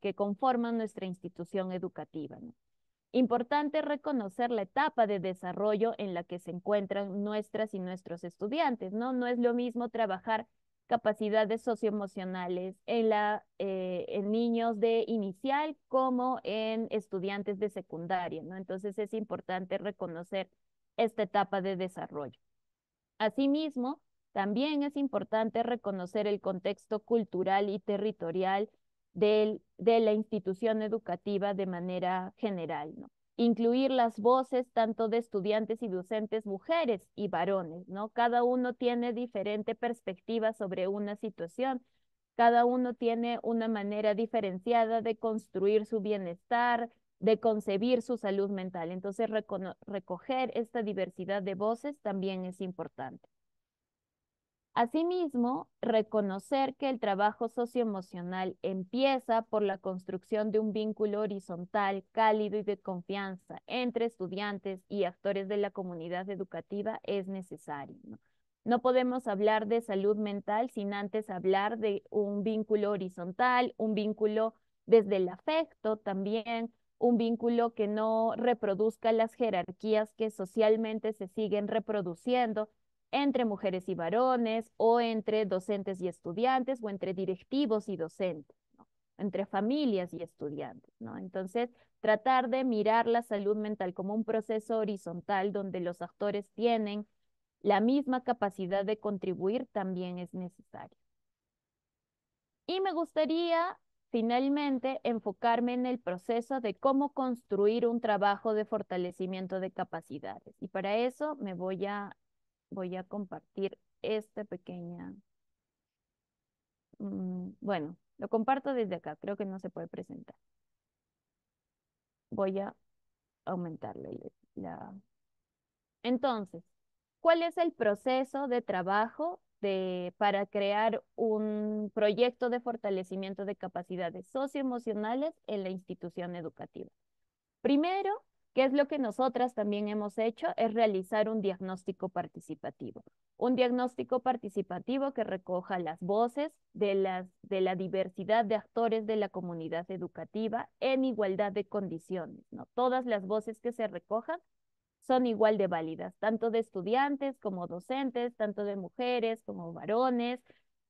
que, conforman nuestra institución educativa. Importante reconocer la etapa de desarrollo en la que se encuentran nuestras y nuestros estudiantes, ¿no? No es lo mismo trabajar capacidades socioemocionales en, eh, en niños de inicial como en estudiantes de secundaria, Entonces es importante reconocer esta etapa de desarrollo. Asimismo, también es importante reconocer el contexto cultural y territorial de la institución educativa de manera general, Incluir las voces tanto de estudiantes y docentes mujeres y varones, ¿no? Cada uno tiene diferente perspectiva sobre una situación, cada uno tiene una manera diferenciada de construir su bienestar, de concebir su salud mental. Entonces, recoger esta diversidad de voces también es importante. Asimismo, reconocer que el trabajo socioemocional empieza por la construcción de un vínculo horizontal, cálido y de confianza entre estudiantes y actores de la comunidad educativa es necesario. ¿no? podemos hablar de salud mental sin antes hablar de un vínculo horizontal, un vínculo desde el afecto también, un vínculo que no reproduzca las jerarquías que socialmente se siguen reproduciendo entre mujeres y varones, o entre docentes y estudiantes, o entre directivos y docentes, entre familias y estudiantes. ¿no? Entonces, tratar de mirar la salud mental como un proceso horizontal donde los actores tienen la misma capacidad de contribuir también es necesario. Y me gustaría finalmente enfocarme en el proceso de cómo construir un trabajo de fortalecimiento de capacidades. Y para eso me voy a voy a compartir esta pequeña... Mm, bueno, lo comparto desde acá, creo que no se puede presentar. Voy a aumentarle la... Entonces, ¿cuál es el proceso de trabajo de, para crear un proyecto de fortalecimiento de capacidades socioemocionales en la institución educativa? Primero, ¿Qué es lo que nosotras también hemos hecho? Es realizar un diagnóstico participativo. Un diagnóstico participativo que recoja las voces de, las, de la diversidad de actores de la comunidad educativa en igualdad de condiciones. ¿no? Todas las voces que se recojan son igual de válidas, tanto de estudiantes como docentes, tanto de mujeres como varones,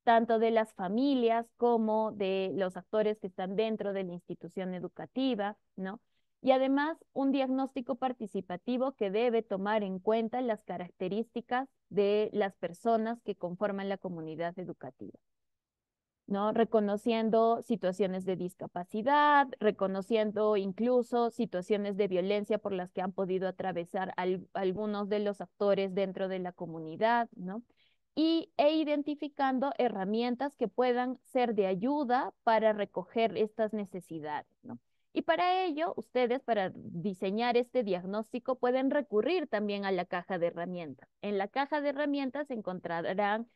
tanto de las familias como de los actores que están dentro de la institución educativa, ¿no? y además un diagnóstico participativo que debe tomar en cuenta las características de las personas que conforman la comunidad educativa. ¿no? reconociendo situaciones de discapacidad, reconociendo incluso situaciones de violencia por las que han podido atravesar algunos de los actores dentro de la comunidad, ¿no? y, e identificando herramientas que puedan ser de ayuda para recoger estas necesidades. ¿no? Y para ello, ustedes, para diseñar este diagnóstico, pueden recurrir también a la caja de herramientas. En la caja de herramientas encontrarán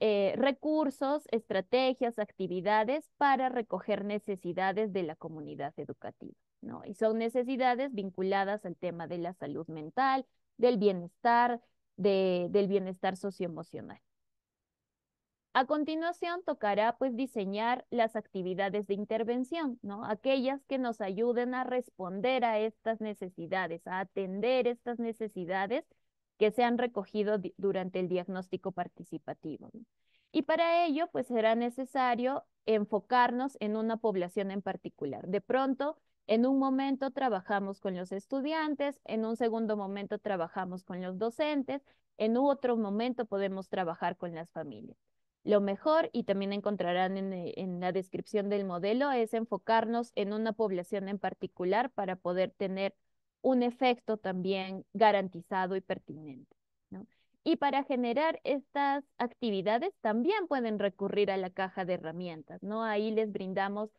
eh, recursos, estrategias, actividades para recoger necesidades de la comunidad educativa. ¿no? Y son necesidades vinculadas al tema de la salud mental, del bienestar, del bienestar socioemocional. A continuación tocará pues diseñar las actividades de intervención, ¿no? Aquellas que nos ayuden a responder a estas necesidades, a atender estas necesidades que se han recogido durante el diagnóstico participativo. Y para ello pues será necesario enfocarnos en una población en particular. De pronto, en un momento trabajamos con los estudiantes, en un segundo momento trabajamos con los docentes, en otro momento podemos trabajar con las familias lo mejor y también encontrarán eh, en, la descripción del modelo es enfocarnos en una población en particular para poder tener un efecto también garantizado y pertinente. ¿no? Y para generar estas actividades también pueden recurrir a la caja de herramientas, ¿no? Ahí les brindamos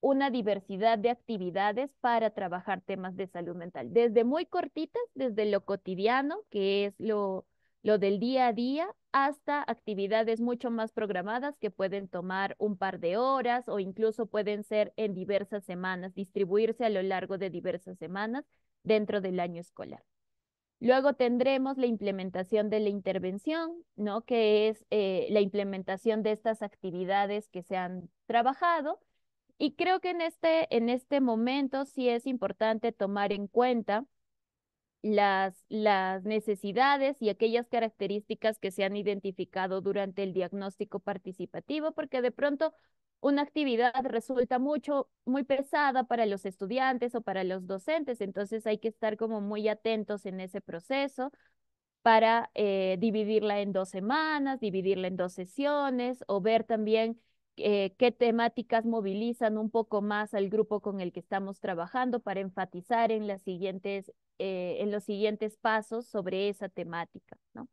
una diversidad de actividades para trabajar temas de salud mental, desde muy cortitas, desde lo cotidiano, que es lo, lo del día a día hasta actividades mucho más programadas que pueden tomar un par de horas o incluso pueden ser en diversas semanas, distribuirse a lo largo de diversas semanas dentro del año escolar. Luego tendremos la implementación de la intervención, ¿no? que es eh, la implementación de estas actividades que se han trabajado. Y creo que en este, en este momento sí es importante tomar en cuenta las, las necesidades y aquellas características que se han identificado durante el diagnóstico participativo, porque de pronto una actividad resulta mucho, muy pesada para los estudiantes o para los docentes, entonces hay que estar como muy atentos en ese proceso para eh, dividirla en dos semanas, dividirla en dos sesiones o ver también eh, qué temáticas movilizan un poco más al grupo con el que estamos trabajando para enfatizar en, las siguientes, eh, en los siguientes pasos sobre esa temática. ¿no?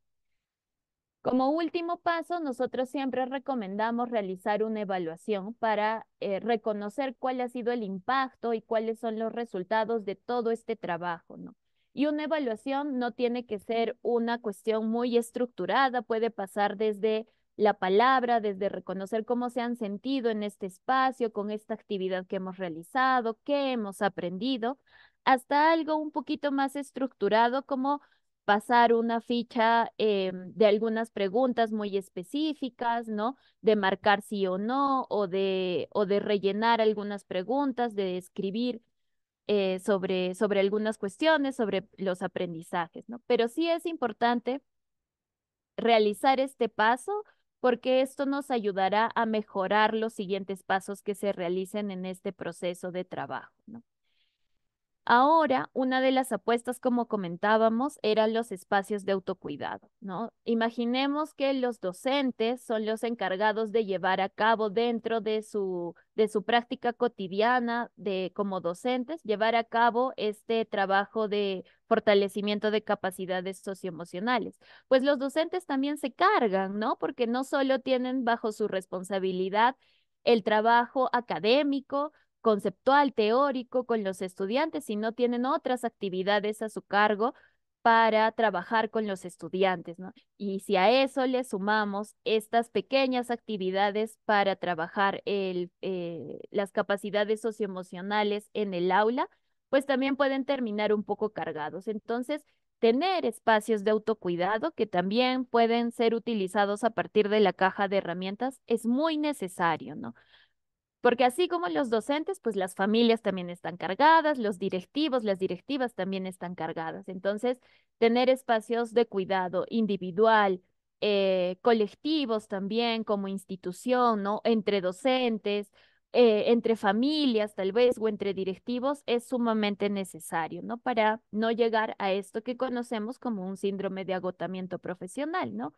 Como último paso, nosotros siempre recomendamos realizar una evaluación para eh, reconocer cuál ha sido el impacto y cuáles son los resultados de todo este trabajo. ¿no? Y una evaluación no tiene que ser una cuestión muy estructurada, puede pasar desde la palabra, desde reconocer cómo se han sentido en este espacio, con esta actividad que hemos realizado, qué hemos aprendido, hasta algo un poquito más estructurado como pasar una ficha eh, de algunas preguntas muy específicas, ¿no? De marcar sí o no, o de, o de rellenar algunas preguntas, de escribir eh, sobre, sobre algunas cuestiones, sobre los aprendizajes, ¿no? Pero sí es importante realizar este paso porque esto nos ayudará a mejorar los siguientes pasos que se realicen en este proceso de trabajo. ¿no? Ahora, una de las apuestas, como comentábamos, eran los espacios de autocuidado, ¿no? Imaginemos que los docentes son los encargados de llevar a cabo dentro de su, de su práctica cotidiana de, como docentes, llevar a cabo este trabajo de fortalecimiento de capacidades socioemocionales. Pues los docentes también se cargan, ¿no? Porque no solo tienen bajo su responsabilidad el trabajo académico, conceptual, teórico con los estudiantes si no tienen otras actividades a su cargo para trabajar con los estudiantes, ¿no? Y si a eso le sumamos estas pequeñas actividades para trabajar eh, las capacidades socioemocionales en el aula, pues también pueden terminar un poco cargados. Entonces, tener espacios de autocuidado que también pueden ser utilizados a partir de la caja de herramientas es muy necesario, ¿no? Porque así como los docentes, pues las familias también están cargadas, los directivos, las directivas también están cargadas. Entonces, tener espacios de cuidado individual, eh, colectivos también como institución, ¿no? Entre docentes, eh, entre familias tal vez o entre directivos es sumamente necesario, ¿no? Para no llegar a esto que conocemos como un síndrome de agotamiento profesional, ¿no?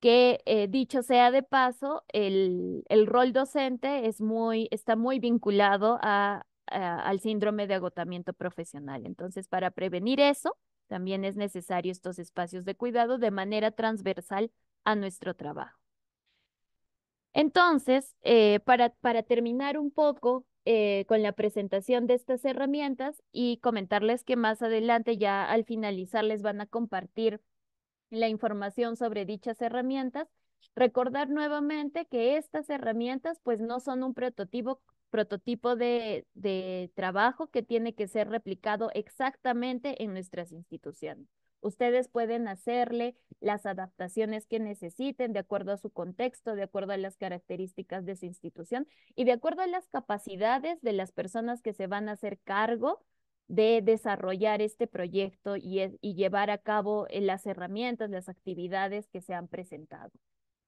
que eh, dicho sea de paso, el, rol docente es muy, está muy vinculado al síndrome de agotamiento profesional. Entonces, para prevenir eso, también es necesario estos espacios de cuidado de manera transversal a nuestro trabajo. Entonces, eh, para, para terminar un poco eh, con la presentación de estas herramientas y comentarles que más adelante, ya al finalizar, les van a compartir la información sobre dichas herramientas. Recordar nuevamente que estas herramientas pues no son un prototipo, prototipo de trabajo que tiene que ser replicado exactamente en nuestras instituciones. Ustedes pueden hacerle las adaptaciones que necesiten de acuerdo a su contexto, de acuerdo a las características de su institución y de acuerdo a las capacidades de las personas que se van a hacer cargo de desarrollar este proyecto y, llevar a cabo eh, las herramientas, las actividades que se han presentado.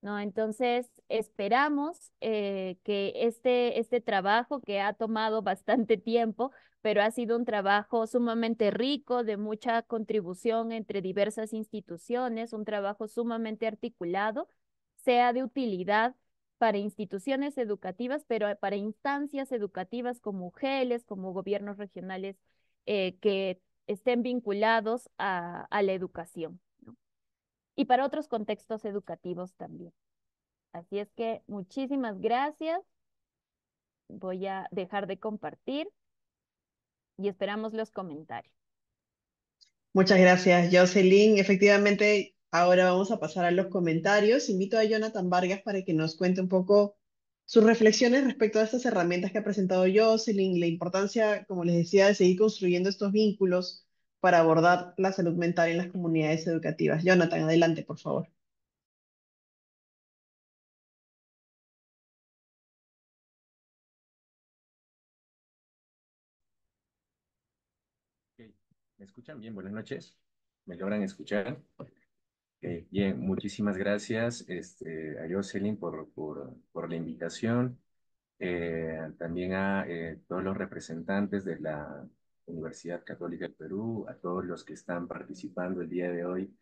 ¿no? Entonces, esperamos eh, que este, este trabajo que ha tomado bastante tiempo, pero ha sido un trabajo sumamente rico, de mucha contribución entre diversas instituciones, un trabajo sumamente articulado, sea de utilidad para instituciones educativas, pero eh, para instancias educativas como UGELES, como gobiernos regionales eh, que estén vinculados a, la educación y para otros contextos educativos también. Así es que muchísimas gracias. Voy a dejar de compartir y esperamos los comentarios. Muchas gracias, Jocelyn. Efectivamente, ahora vamos a pasar a los comentarios. Invito a Jonathan Vargas para que nos cuente un poco sus reflexiones respecto a estas herramientas que ha presentado Jocelyn, la importancia, como les decía, de seguir construyendo estos vínculos para abordar la salud mental en las comunidades educativas. Jonathan, adelante, por favor. ¿Me escuchan bien? Buenas noches. ¿Me logran escuchar? bien, muchísimas gracias este, a Jocelyn por, por, la invitación, eh, también a eh, todos los representantes de la Universidad Católica del Perú, a todos los que están participando el día de hoy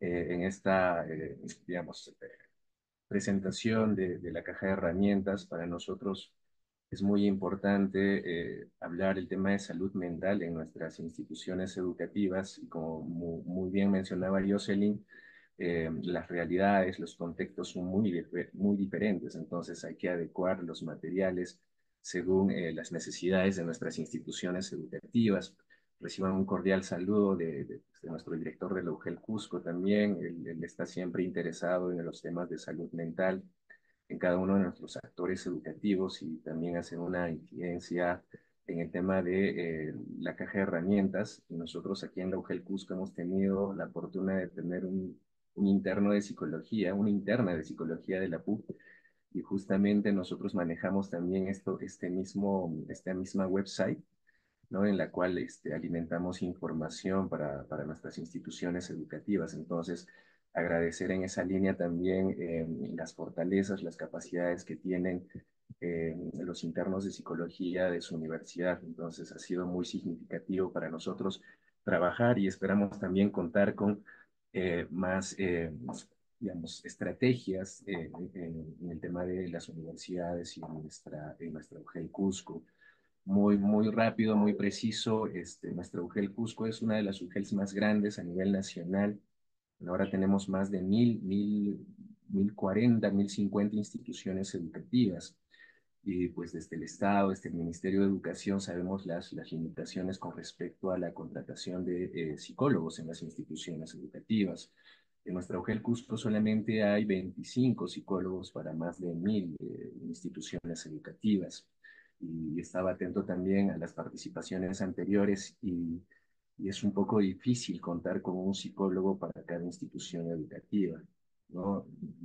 eh, en esta, digamos, presentación de, de, la caja de herramientas. Para nosotros es muy importante hablar el tema de salud mental en nuestras instituciones educativas. Y como muy, muy bien mencionaba Jocelyn, eh, las realidades, los contextos son muy, muy diferentes, entonces hay que adecuar los materiales según eh, las necesidades de nuestras instituciones educativas. Reciban un cordial saludo de, pues, nuestro director de la UGEL Cusco también, él, está siempre interesado en los temas de salud mental en cada uno de nuestros actores educativos y también hace una incidencia en el tema de eh, la caja de herramientas. Nosotros aquí en la UGEL Cusco hemos tenido la oportunidad de tener un un interno de psicología, una interna de psicología de la PUC, y justamente nosotros manejamos también esto, este mismo, esta misma website, ¿no? en la cual este, alimentamos información para, nuestras instituciones educativas. Entonces, agradecer en esa línea también eh, las fortalezas, las capacidades que tienen eh, los internos de psicología de su universidad. Entonces, ha sido muy significativo para nosotros trabajar y esperamos también contar con eh, más, eh, digamos, estrategias eh, en, el tema de las universidades y nuestra, nuestra UGEL Cusco. Muy, muy rápido, muy preciso, este, nuestra UGEL Cusco es una de las UGELs más grandes a nivel nacional. Ahora tenemos más de mil, mil, mil cuarenta, mil cincuenta instituciones educativas y pues desde el Estado, desde el Ministerio de Educación, sabemos las, las limitaciones con respecto a la contratación de eh, psicólogos en las instituciones educativas. En nuestra UGEL solamente hay 25 psicólogos para más de mil eh, instituciones educativas. Y estaba atento también a las participaciones anteriores y, y es un poco difícil contar con un psicólogo para cada institución educativa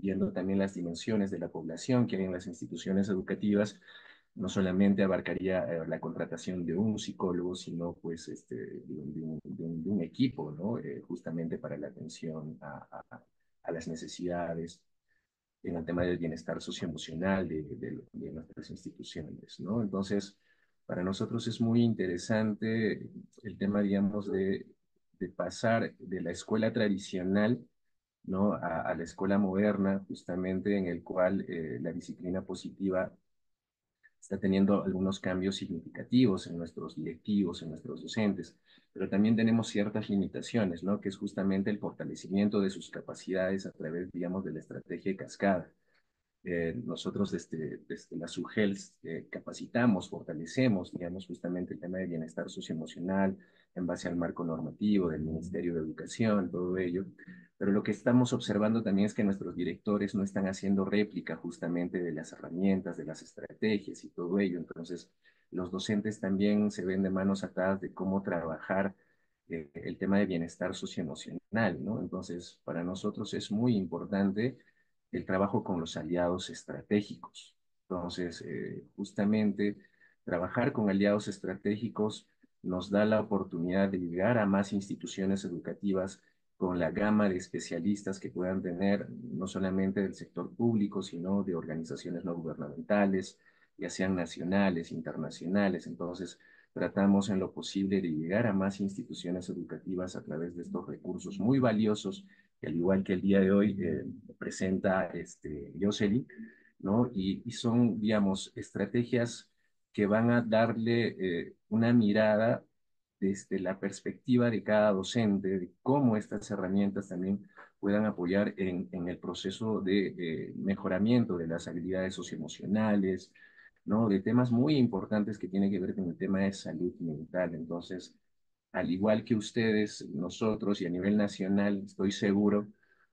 viendo también las dimensiones de la población que hay en las instituciones educativas, no solamente abarcaría eh, la contratación de un psicólogo, sino pues este, de, un, equipo, eh, justamente para la atención a, las necesidades en el tema del bienestar socioemocional de, de, nuestras instituciones, Entonces, para nosotros es muy interesante el tema, digamos, de, de pasar de la escuela tradicional a, la escuela moderna, justamente en el cual eh, la disciplina positiva está teniendo algunos cambios significativos en nuestros directivos, en nuestros docentes, pero también tenemos ciertas limitaciones, ¿no? Que es justamente el fortalecimiento de sus capacidades a través, digamos, de la estrategia cascada. Eh, nosotros desde, la SUGELS eh, capacitamos, fortalecemos, digamos, justamente el tema de bienestar socioemocional, en base al marco normativo del Ministerio de Educación, todo ello. Pero lo que estamos observando también es que nuestros directores no están haciendo réplica justamente de las herramientas, de las estrategias y todo ello. Entonces, los docentes también se ven de manos atadas de cómo trabajar eh, el tema de bienestar socioemocional, ¿no? Entonces, para nosotros es muy importante el trabajo con los aliados estratégicos. Entonces, eh, justamente trabajar con aliados estratégicos nos da la oportunidad de llegar a más instituciones educativas con la gama de especialistas que puedan tener, no solamente del sector público, sino de organizaciones no gubernamentales, ya sean nacionales, internacionales. Entonces, tratamos en lo posible de llegar a más instituciones educativas a través de estos recursos muy valiosos, que al igual que el día de hoy eh, presenta este, Jocelyn, ¿no? Y, son, digamos, estrategias que van a darle eh, una mirada desde la perspectiva de cada docente, de cómo estas herramientas también puedan apoyar en, el proceso de eh, mejoramiento de las habilidades socioemocionales, ¿no? de temas muy importantes que tienen que ver con el tema de salud mental. Entonces, al igual que ustedes, nosotros y a nivel nacional, estoy seguro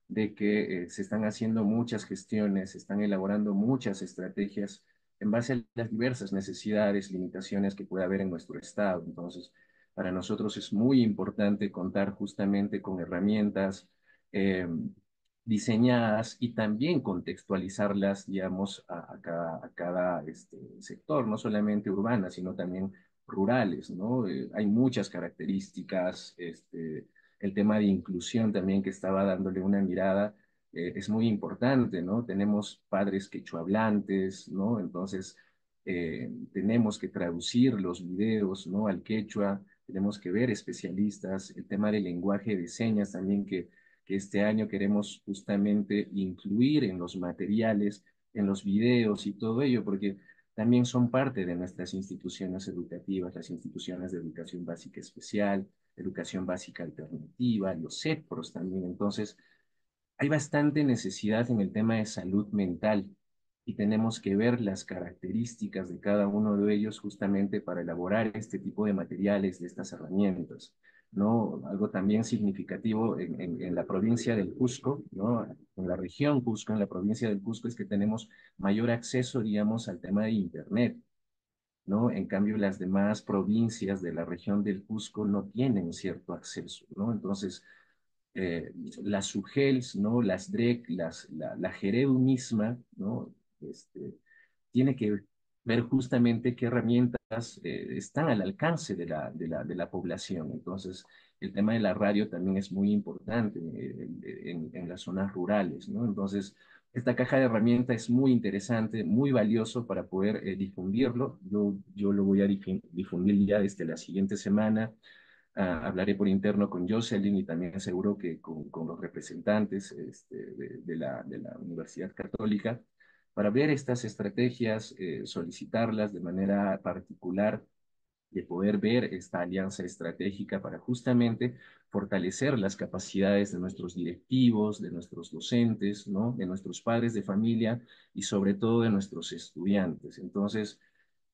de que eh, se están haciendo muchas gestiones, se están elaborando muchas estrategias en base a las diversas necesidades, limitaciones que puede haber en nuestro Estado. Entonces, para nosotros es muy importante contar justamente con herramientas eh, diseñadas y también contextualizarlas, digamos, a, cada, este, sector, no solamente urbanas, sino también rurales, ¿no? Eh, hay muchas características, este, el tema de inclusión también que estaba dándole una mirada eh, es muy importante, ¿no? Tenemos padres quechuablantes, ¿no? Entonces, eh, tenemos que traducir los videos, ¿no? Al quechua, tenemos que ver especialistas, el tema del lenguaje de señas también que, que este año queremos justamente incluir en los materiales, en los videos y todo ello, porque también son parte de nuestras instituciones educativas, las instituciones de educación básica especial, educación básica alternativa, los CEPROS también. Entonces, hay bastante necesidad en el tema de salud mental y tenemos que ver las características de cada uno de ellos justamente para elaborar este tipo de materiales, de estas herramientas. ¿no? Algo también significativo en, la provincia del Cusco, ¿no? En la región Cusco, en la provincia del Cusco, es que tenemos mayor acceso, digamos, al tema de Internet, ¿no? En cambio, las demás provincias de la región del Cusco no tienen cierto acceso, ¿no? Entonces, eh, las UGELS, ¿no? las DREC, las, la, la misma, ¿no? Este, tiene que ver justamente qué herramientas eh, están al alcance de la, población. Entonces, el tema de la radio también es muy importante eh, en, las zonas rurales. Entonces, esta caja de herramientas es muy interesante, muy valioso para poder difundirlo. Yo, yo lo voy a difundir ya desde la siguiente semana hablaré por interno con Jocelyn y también seguro que con, los representantes este, de, de, la, de, la, Universidad Católica para ver estas estrategias, eh, solicitarlas de manera particular, de poder ver esta alianza estratégica para justamente fortalecer las capacidades de nuestros directivos, de nuestros docentes, ¿no? de nuestros padres de familia y sobre todo de nuestros estudiantes. Entonces,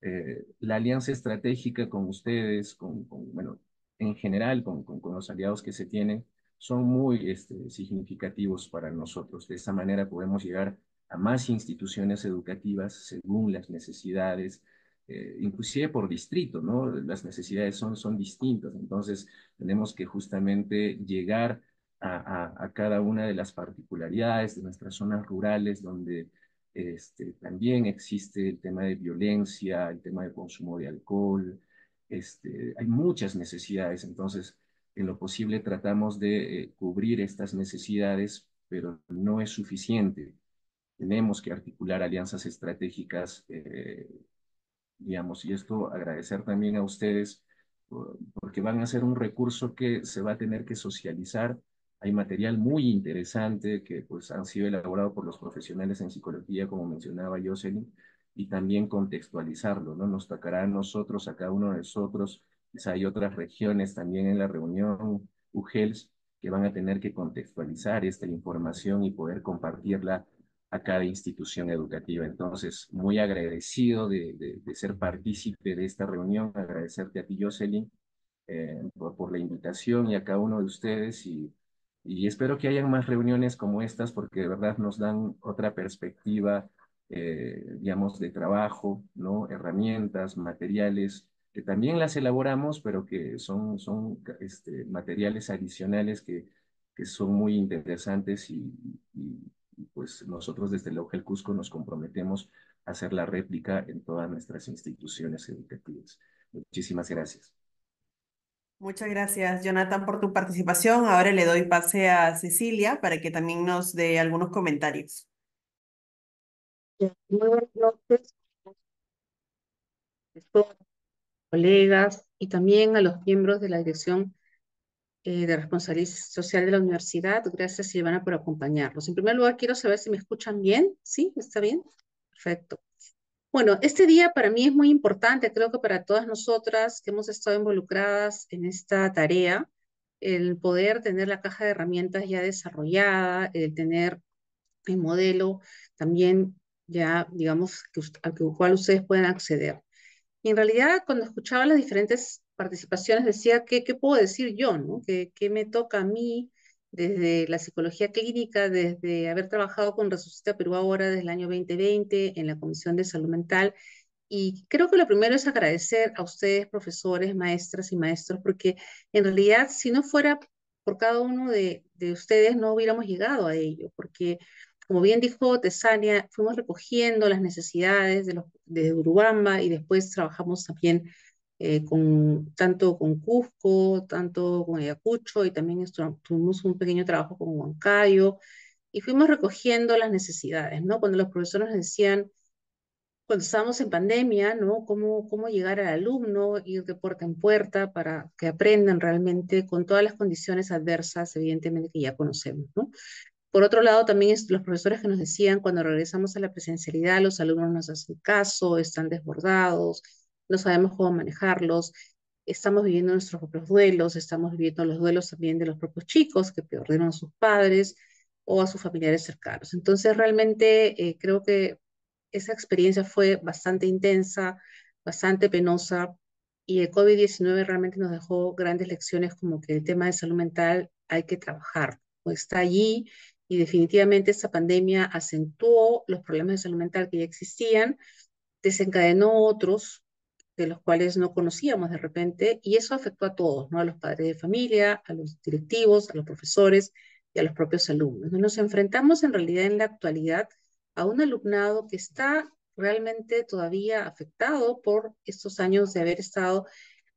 eh, la alianza estratégica con ustedes, con, con bueno, en general con, con, los aliados que se tienen son muy este, significativos para nosotros. De esta manera podemos llegar a más instituciones educativas según las necesidades, eh, inclusive por distrito, ¿no? Las necesidades son, son distintas, entonces tenemos que justamente llegar a, a, cada una de las particularidades de nuestras zonas rurales donde este, también existe el tema de violencia, el tema de consumo de alcohol, este, hay muchas necesidades, entonces en lo posible tratamos de eh, cubrir estas necesidades, pero no es suficiente. Tenemos que articular alianzas estratégicas, eh, digamos, y esto agradecer también a ustedes porque van a ser un recurso que se va a tener que socializar. Hay material muy interesante que pues han sido elaborado por los profesionales en psicología, como mencionaba Jocelyn, y también contextualizarlo, ¿no? Nos tocará a nosotros, a cada uno de nosotros, pues hay otras regiones también en la reunión UGELS que van a tener que contextualizar esta información y poder compartirla a cada institución educativa. Entonces, muy agradecido de, ser partícipe de esta reunión, agradecerte a ti, Jocelyn, eh, por, la invitación y a cada uno de ustedes y, y espero que hayan más reuniones como estas porque de verdad nos dan otra perspectiva eh, digamos, de trabajo, ¿no? herramientas, materiales, que también las elaboramos, pero que son, son este, materiales adicionales que, que son muy interesantes y, pues nosotros desde el Cusco nos comprometemos a hacer la réplica en todas nuestras instituciones educativas. Muchísimas gracias. Muchas gracias, Jonathan, por tu participación. Ahora le doy pase a Cecilia para que también nos dé algunos comentarios. Buenas noches, colegas y también a los miembros de la Dirección eh, de Responsabilidad Social de la Universidad. Gracias, Silvana, por acompañarnos. En primer lugar, quiero saber si me escuchan bien. ¿Sí? ¿Está bien? Perfecto. Bueno, este día para mí es muy importante, creo que para todas nosotras que hemos estado involucradas en esta tarea, el poder tener la caja de herramientas ya desarrollada, el tener el modelo también ya digamos, al cual ustedes pueden acceder. en realidad, cuando escuchaba las diferentes participaciones, decía, ¿qué, qué puedo decir yo? ¿no? ¿Qué, me toca a mí desde la psicología clínica, desde haber trabajado con Resucita Perú ahora desde el año 2020 en la Comisión de Salud Mental? Y creo que lo primero es agradecer a ustedes, profesores, maestras y maestros, porque en realidad, si no fuera por cada uno de, de ustedes, no hubiéramos llegado a ello, porque como bien dijo Tesania, fuimos recogiendo las necesidades de los, Urubamba y después trabajamos también eh, con, tanto con Cusco, tanto con Ayacucho y también tuvimos un pequeño trabajo con Huancayo y fuimos recogiendo las necesidades, ¿no? Cuando los profesores nos decían, cuando estábamos en pandemia, ¿no? Cómo, cómo llegar al alumno, ir de puerta en puerta para que aprendan realmente con todas las condiciones adversas, evidentemente, que ya conocemos, ¿no? Por otro lado, también los profesores que nos decían cuando regresamos a la presencialidad, los alumnos nos hacen caso, están desbordados, no sabemos cómo manejarlos, estamos viviendo nuestros propios duelos, estamos viviendo los duelos también de los propios chicos que perdieron a sus padres o a sus familiares cercanos. Entonces, realmente eh, creo que esa experiencia fue bastante intensa, bastante penosa, y el COVID-19 realmente nos dejó grandes lecciones como que el tema de salud mental hay que trabajar, pues, está allí y definitivamente esta pandemia acentuó los problemas de salud mental que ya existían, desencadenó otros de los cuales no conocíamos de repente y eso afectó a todos, ¿no? A los padres de familia, a los directivos, a los profesores y a los propios alumnos. Nos enfrentamos en realidad en la actualidad a un alumnado que está realmente todavía afectado por estos años de haber estado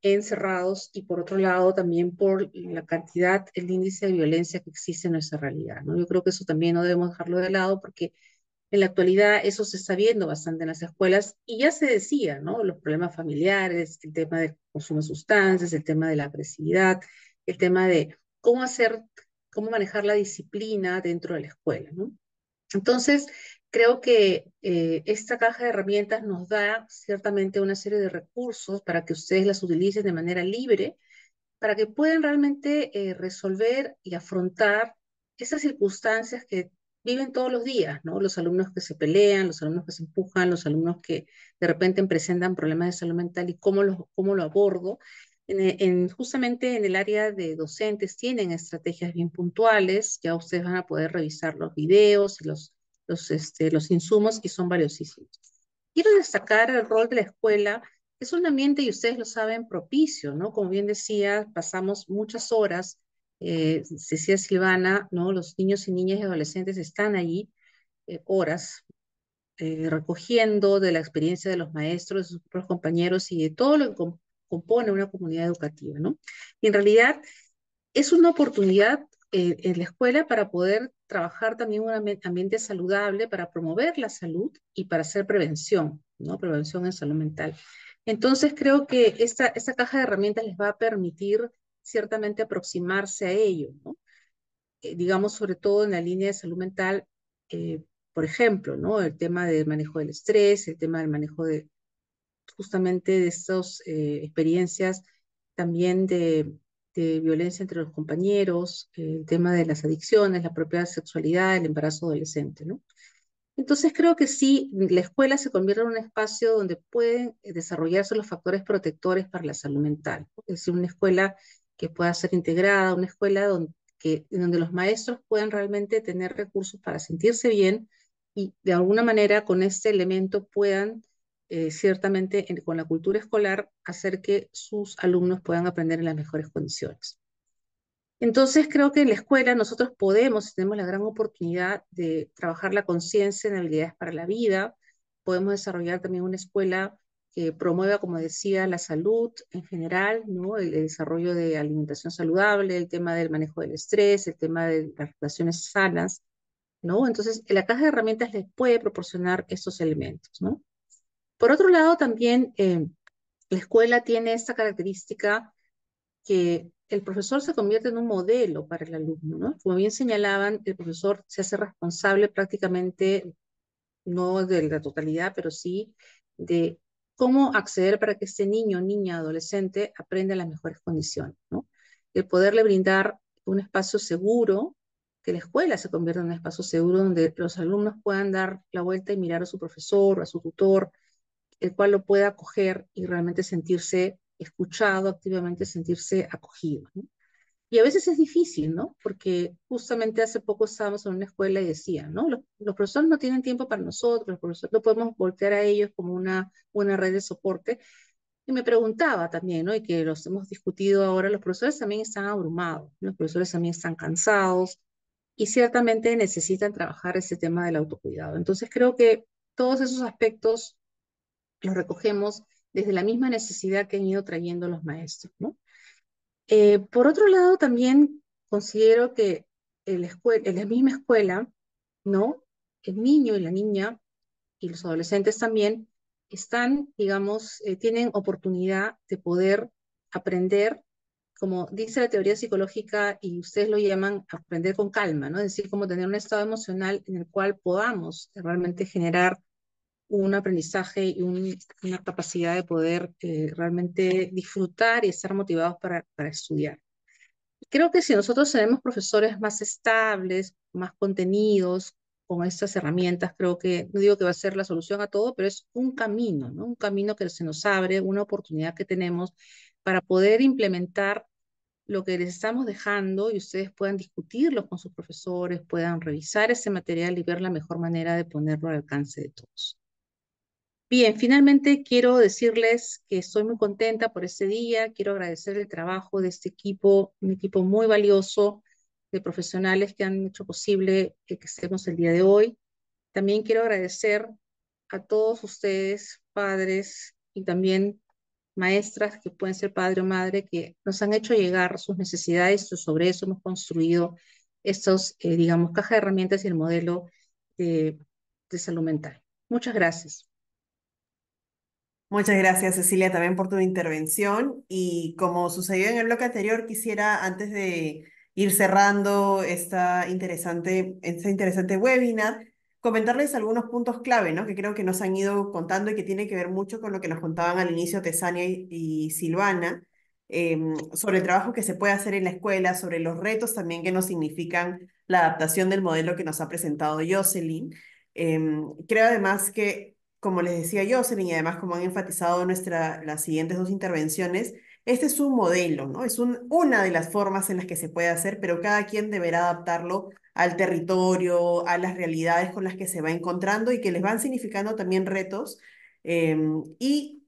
encerrados y por otro lado también por la cantidad, el índice de violencia que existe en nuestra realidad. ¿no? Yo creo que eso también no debemos dejarlo de lado porque en la actualidad eso se está viendo bastante en las escuelas y ya se decía, ¿no? Los problemas familiares, el tema del consumo de sustancias, el tema de la agresividad, el tema de cómo hacer, cómo manejar la disciplina dentro de la escuela, ¿no? Entonces, Creo que eh, esta caja de herramientas nos da ciertamente una serie de recursos para que ustedes las utilicen de manera libre, para que puedan realmente eh, resolver y afrontar esas circunstancias que viven todos los días, ¿no? Los alumnos que se pelean, los alumnos que se empujan, los alumnos que de repente presentan problemas de salud mental y cómo, cómo lo abordo. justamente en el área de docentes tienen estrategias bien puntuales, ya ustedes van a poder revisar los videos y los los, este, los insumos que son valiosísimos. Quiero destacar el rol de la escuela. Es un ambiente, y ustedes lo saben, propicio, ¿no? Como bien decía, pasamos muchas horas, eh, decía Silvana, ¿no? Los niños y niñas y adolescentes están allí eh, horas, eh, recogiendo de la experiencia de los maestros, de sus compañeros y de todo lo que compone una comunidad educativa, ¿no? Y en realidad es una oportunidad en la escuela para poder trabajar también un ambiente saludable para promover la salud y para hacer prevención, ¿no? Prevención en salud mental. Entonces creo que esta, esta caja de herramientas les va a permitir ciertamente aproximarse a ello, ¿no? Eh, digamos, sobre todo en la línea de salud mental, eh, por ejemplo, ¿no? El tema del manejo del estrés, el tema del manejo de justamente de estas eh, experiencias también de de violencia entre los compañeros, el tema de las adicciones, la propia sexualidad, el embarazo adolescente, ¿no? Entonces creo que sí, la escuela se convierte en un espacio donde pueden eh, desarrollarse los factores protectores para la salud mental. Es decir, una escuela que pueda ser integrada, una escuela donde, donde los maestros puedan realmente tener recursos para sentirse bien y de alguna manera con este elemento puedan eh, ciertamente con la cultura escolar hacer que sus alumnos puedan aprender en las mejores condiciones. Entonces creo que en la escuela nosotros podemos, tenemos la gran oportunidad de trabajar la conciencia en habilidades para la vida, podemos desarrollar también una escuela que promueva, como decía, la salud en general, ¿no? el, desarrollo de alimentación saludable, el tema del manejo del estrés, el tema de las relaciones sanas, ¿no? Entonces, la caja de herramientas les puede proporcionar estos elementos, ¿no? Por otro lado, también eh, la escuela tiene esta característica que el profesor se convierte en un modelo para el alumno, Como bien señalaban, el profesor se hace responsable prácticamente, no de la totalidad, pero sí de cómo acceder para que este niño, niña, adolescente aprenda en las mejores condiciones, ¿no? El poderle brindar un espacio seguro, que la escuela se convierta en un espacio seguro donde los alumnos puedan dar la vuelta y mirar a su profesor, a su tutor, el cual lo pueda acoger y realmente sentirse escuchado, activamente sentirse acogido. Y a veces es difícil, ¿no? Porque justamente hace poco estábamos en una escuela y decía ¿no? Los, profesores no tienen tiempo para nosotros, los profesores no podemos voltear a ellos como una, una red de soporte. Y me preguntaba también, ¿no? Y que los hemos discutido ahora, los profesores también están abrumados, los profesores también están cansados y ciertamente necesitan trabajar ese tema del autocuidado. Entonces creo que todos esos aspectos lo recogemos desde la misma necesidad que han ido trayendo los maestros. ¿no? Eh, por otro lado, también considero que en la, misma escuela, ¿no? el niño y la niña y los adolescentes también están, digamos, eh, tienen oportunidad de poder aprender, como dice la teoría psicológica y ustedes lo llaman aprender con calma, ¿no? Es decir, como tener un estado emocional en el cual podamos realmente generar un aprendizaje y una capacidad de poder eh, realmente disfrutar y estar motivados para, estudiar. Creo que si nosotros tenemos profesores más estables, más contenidos, con estas herramientas, creo que, no digo que va a ser la solución a todo, pero es un camino, Un camino que se nos abre, una oportunidad que tenemos para poder implementar lo que les estamos dejando y ustedes puedan discutirlo con sus profesores, puedan revisar ese material y ver la mejor manera de ponerlo al alcance de todos. Bien, finalmente quiero decirles que estoy muy contenta por este día. Quiero agradecer el trabajo de este equipo, un equipo muy valioso de profesionales que han hecho posible que, estemos el día de hoy. También quiero agradecer a todos ustedes, padres y también maestras que pueden ser padre o madre, que nos han hecho llegar sus necesidades sobre eso hemos construido estos, eh, digamos, caja de herramientas y el modelo de salud mental. Muchas gracias. Muchas gracias, Cecilia, también por tu intervención. Y como sucedió en el bloque anterior, quisiera, antes de ir cerrando esta interesante, este interesante webinar, comentarles algunos puntos clave, ¿no? Que creo que nos han ido contando y que tiene que ver mucho con lo que nos contaban al inicio Tesania y, Silvana, em, sobre el trabajo que se puede hacer en la escuela, sobre los retos también que nos significan la adaptación del modelo que nos ha presentado Jocelyn. Em, creo además que como les decía Jocelyn, y además como han enfatizado nuestra, las siguientes dos intervenciones, este es un modelo, ¿no? Es una de las formas en las que se puede hacer, pero cada quien deberá adaptarlo al territorio, a las realidades con las que se va encontrando y que les van significando también retos. Eh, y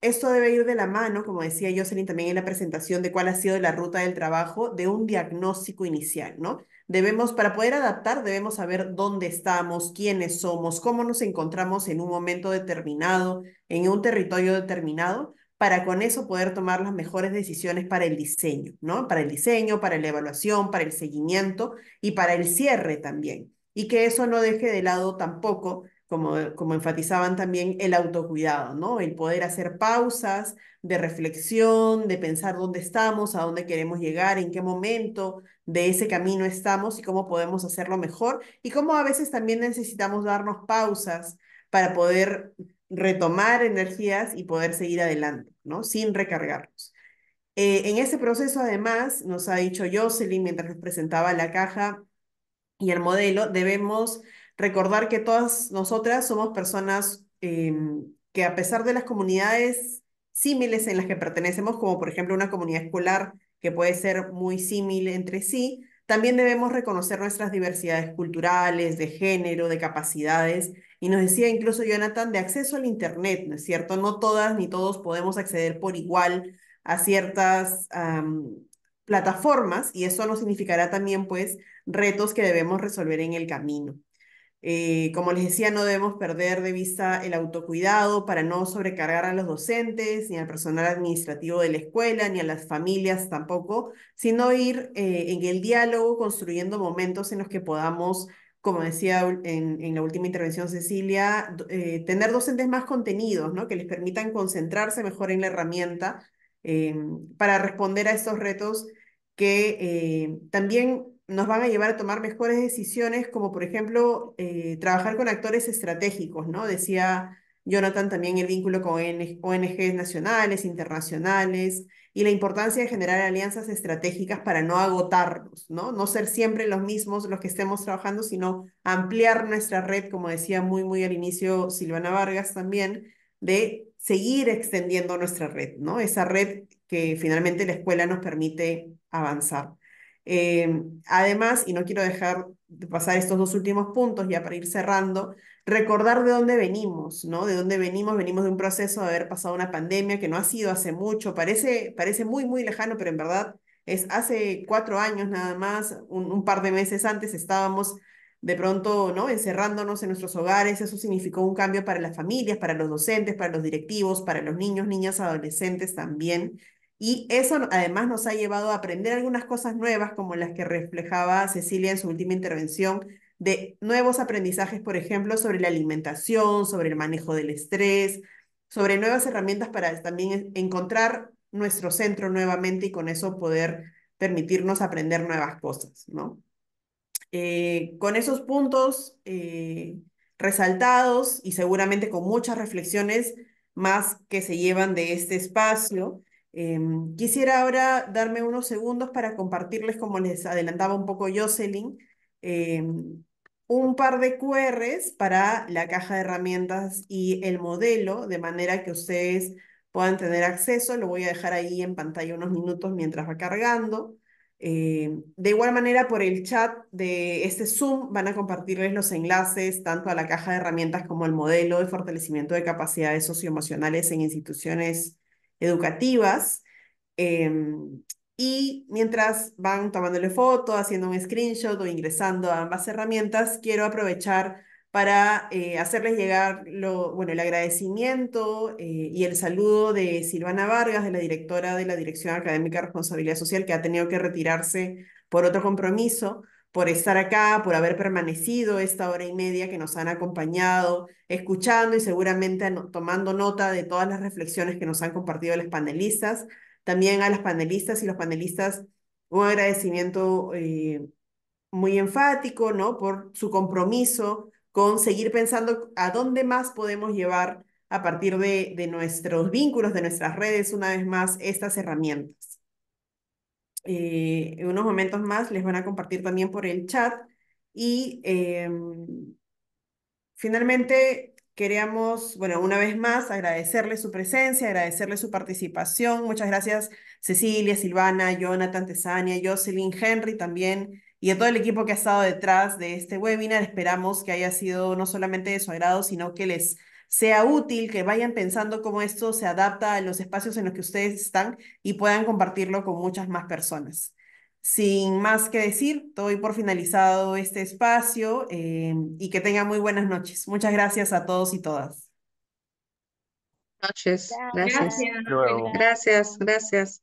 esto debe ir de la mano, como decía Jocelyn también en la presentación, de cuál ha sido la ruta del trabajo, de un diagnóstico inicial, ¿no? Debemos, para poder adaptar, debemos saber dónde estamos, quiénes somos, cómo nos encontramos en un momento determinado, en un territorio determinado, para con eso poder tomar las mejores decisiones para el diseño, ¿no? Para el diseño, para la evaluación, para el seguimiento y para el cierre también. Y que eso no deje de lado tampoco como, como, enfatizaban también, el autocuidado, ¿no? El poder hacer pausas de reflexión, de pensar dónde estamos, a dónde queremos llegar, en qué momento, de ese camino estamos y cómo podemos hacerlo mejor y cómo a veces también necesitamos darnos pausas para poder retomar energías y poder seguir adelante, ¿no? Sin recargarnos. Eh, en ese proceso, además, nos ha dicho Jocelyn mientras nos presentaba la caja y el modelo, debemos recordar que todas nosotras somos personas em, que a pesar de las comunidades similares en las que pertenecemos, como por ejemplo una comunidad escolar que puede ser muy similar entre sí, también debemos reconocer nuestras diversidades culturales, de género, de capacidades. Y nos decía incluso Jonathan de acceso al Internet, ¿no es cierto? No todas ni todos podemos acceder por igual a ciertas plataformas y eso nos significará también pues retos que debemos resolver en el camino. Eh, como les decía, no debemos perder de vista el autocuidado para no sobrecargar a los docentes, ni al personal administrativo de la escuela, ni a las familias tampoco, sino ir eh, en el diálogo construyendo momentos en los que podamos, como decía en, la última intervención Cecilia, eh, tener docentes más contenidos, ¿no? que les permitan concentrarse mejor en la herramienta em, para responder a estos retos que también nos van a llevar a tomar mejores decisiones, como por ejemplo eh, trabajar con actores estratégicos, ¿no? Decía Jonathan también el vínculo con ONGs nacionales, internacionales, y la importancia de generar alianzas estratégicas para no agotarnos, ¿no? No ser siempre los mismos los que estemos trabajando, sino ampliar nuestra red, como decía muy, muy al inicio Silvana Vargas también, de seguir extendiendo nuestra red, ¿no? Esa red que finalmente la escuela nos permite avanzar. Eh, además, y no quiero dejar de pasar estos dos últimos puntos ya para ir cerrando, recordar de dónde venimos, ¿no? De dónde venimos, venimos de un proceso de haber pasado una pandemia que no ha sido hace mucho, parece, parece muy, muy lejano, pero en verdad es hace cuatro años nada más, un, un par de meses antes estábamos de pronto, ¿no? Encerrándonos en nuestros hogares, eso significó un cambio para las familias, para los docentes, para los directivos, para los niños, niñas, adolescentes también. Y eso además nos ha llevado a aprender algunas cosas nuevas, como las que reflejaba Cecilia en su última intervención, de nuevos aprendizajes, por ejemplo, sobre la alimentación, sobre el manejo del estrés, sobre nuevas herramientas para también encontrar nuestro centro nuevamente y con eso poder permitirnos aprender nuevas cosas, eh, con esos puntos eh, resaltados y seguramente con muchas reflexiones más que se llevan de este espacio, Em, quisiera ahora darme unos segundos para compartirles, como les adelantaba un poco Jocelyn, em, un par de QRs para la caja de herramientas y el modelo, de manera que ustedes puedan tener acceso. Lo voy a dejar ahí en pantalla unos minutos mientras va cargando. Em, de igual manera, por el chat de este Zoom van a compartirles los enlaces tanto a la caja de herramientas como el modelo de fortalecimiento de capacidades socioemocionales en instituciones educativas. Em, y mientras van tomándole foto, haciendo un screenshot o ingresando a ambas herramientas, quiero aprovechar para eh, hacerles llegar lo, bueno, el agradecimiento eh, y el saludo de Silvana Vargas, de la directora de la Dirección Académica de Responsabilidad Social, que ha tenido que retirarse por otro compromiso por estar acá, por haber permanecido esta hora y media que nos han acompañado, escuchando y seguramente tomando nota de todas las reflexiones que nos han compartido las panelistas. También a las panelistas y los panelistas un agradecimiento eh, muy enfático, ¿no? Por su compromiso con seguir pensando a dónde más podemos llevar a partir de nuestros vínculos, de nuestras redes, una vez más, estas herramientas. Eh, en unos momentos más les van a compartir también por el chat. Y em, finalmente queríamos, bueno, una vez más agradecerles su presencia, agradecerles su participación. Muchas gracias Cecilia, Silvana, Jonathan, Tesania, Jocelyn, Henry también y a todo el equipo que ha estado detrás de este webinar. Esperamos que haya sido no solamente de su agrado, sino que les sea útil, que vayan pensando cómo esto se adapta a los espacios en los que ustedes están y puedan compartirlo con muchas más personas. Sin más que decir, doy por finalizado este espacio eh, y que tengan muy buenas noches. Muchas gracias a todos y todas. Noches. Gracias, gracias, gracias. gracias.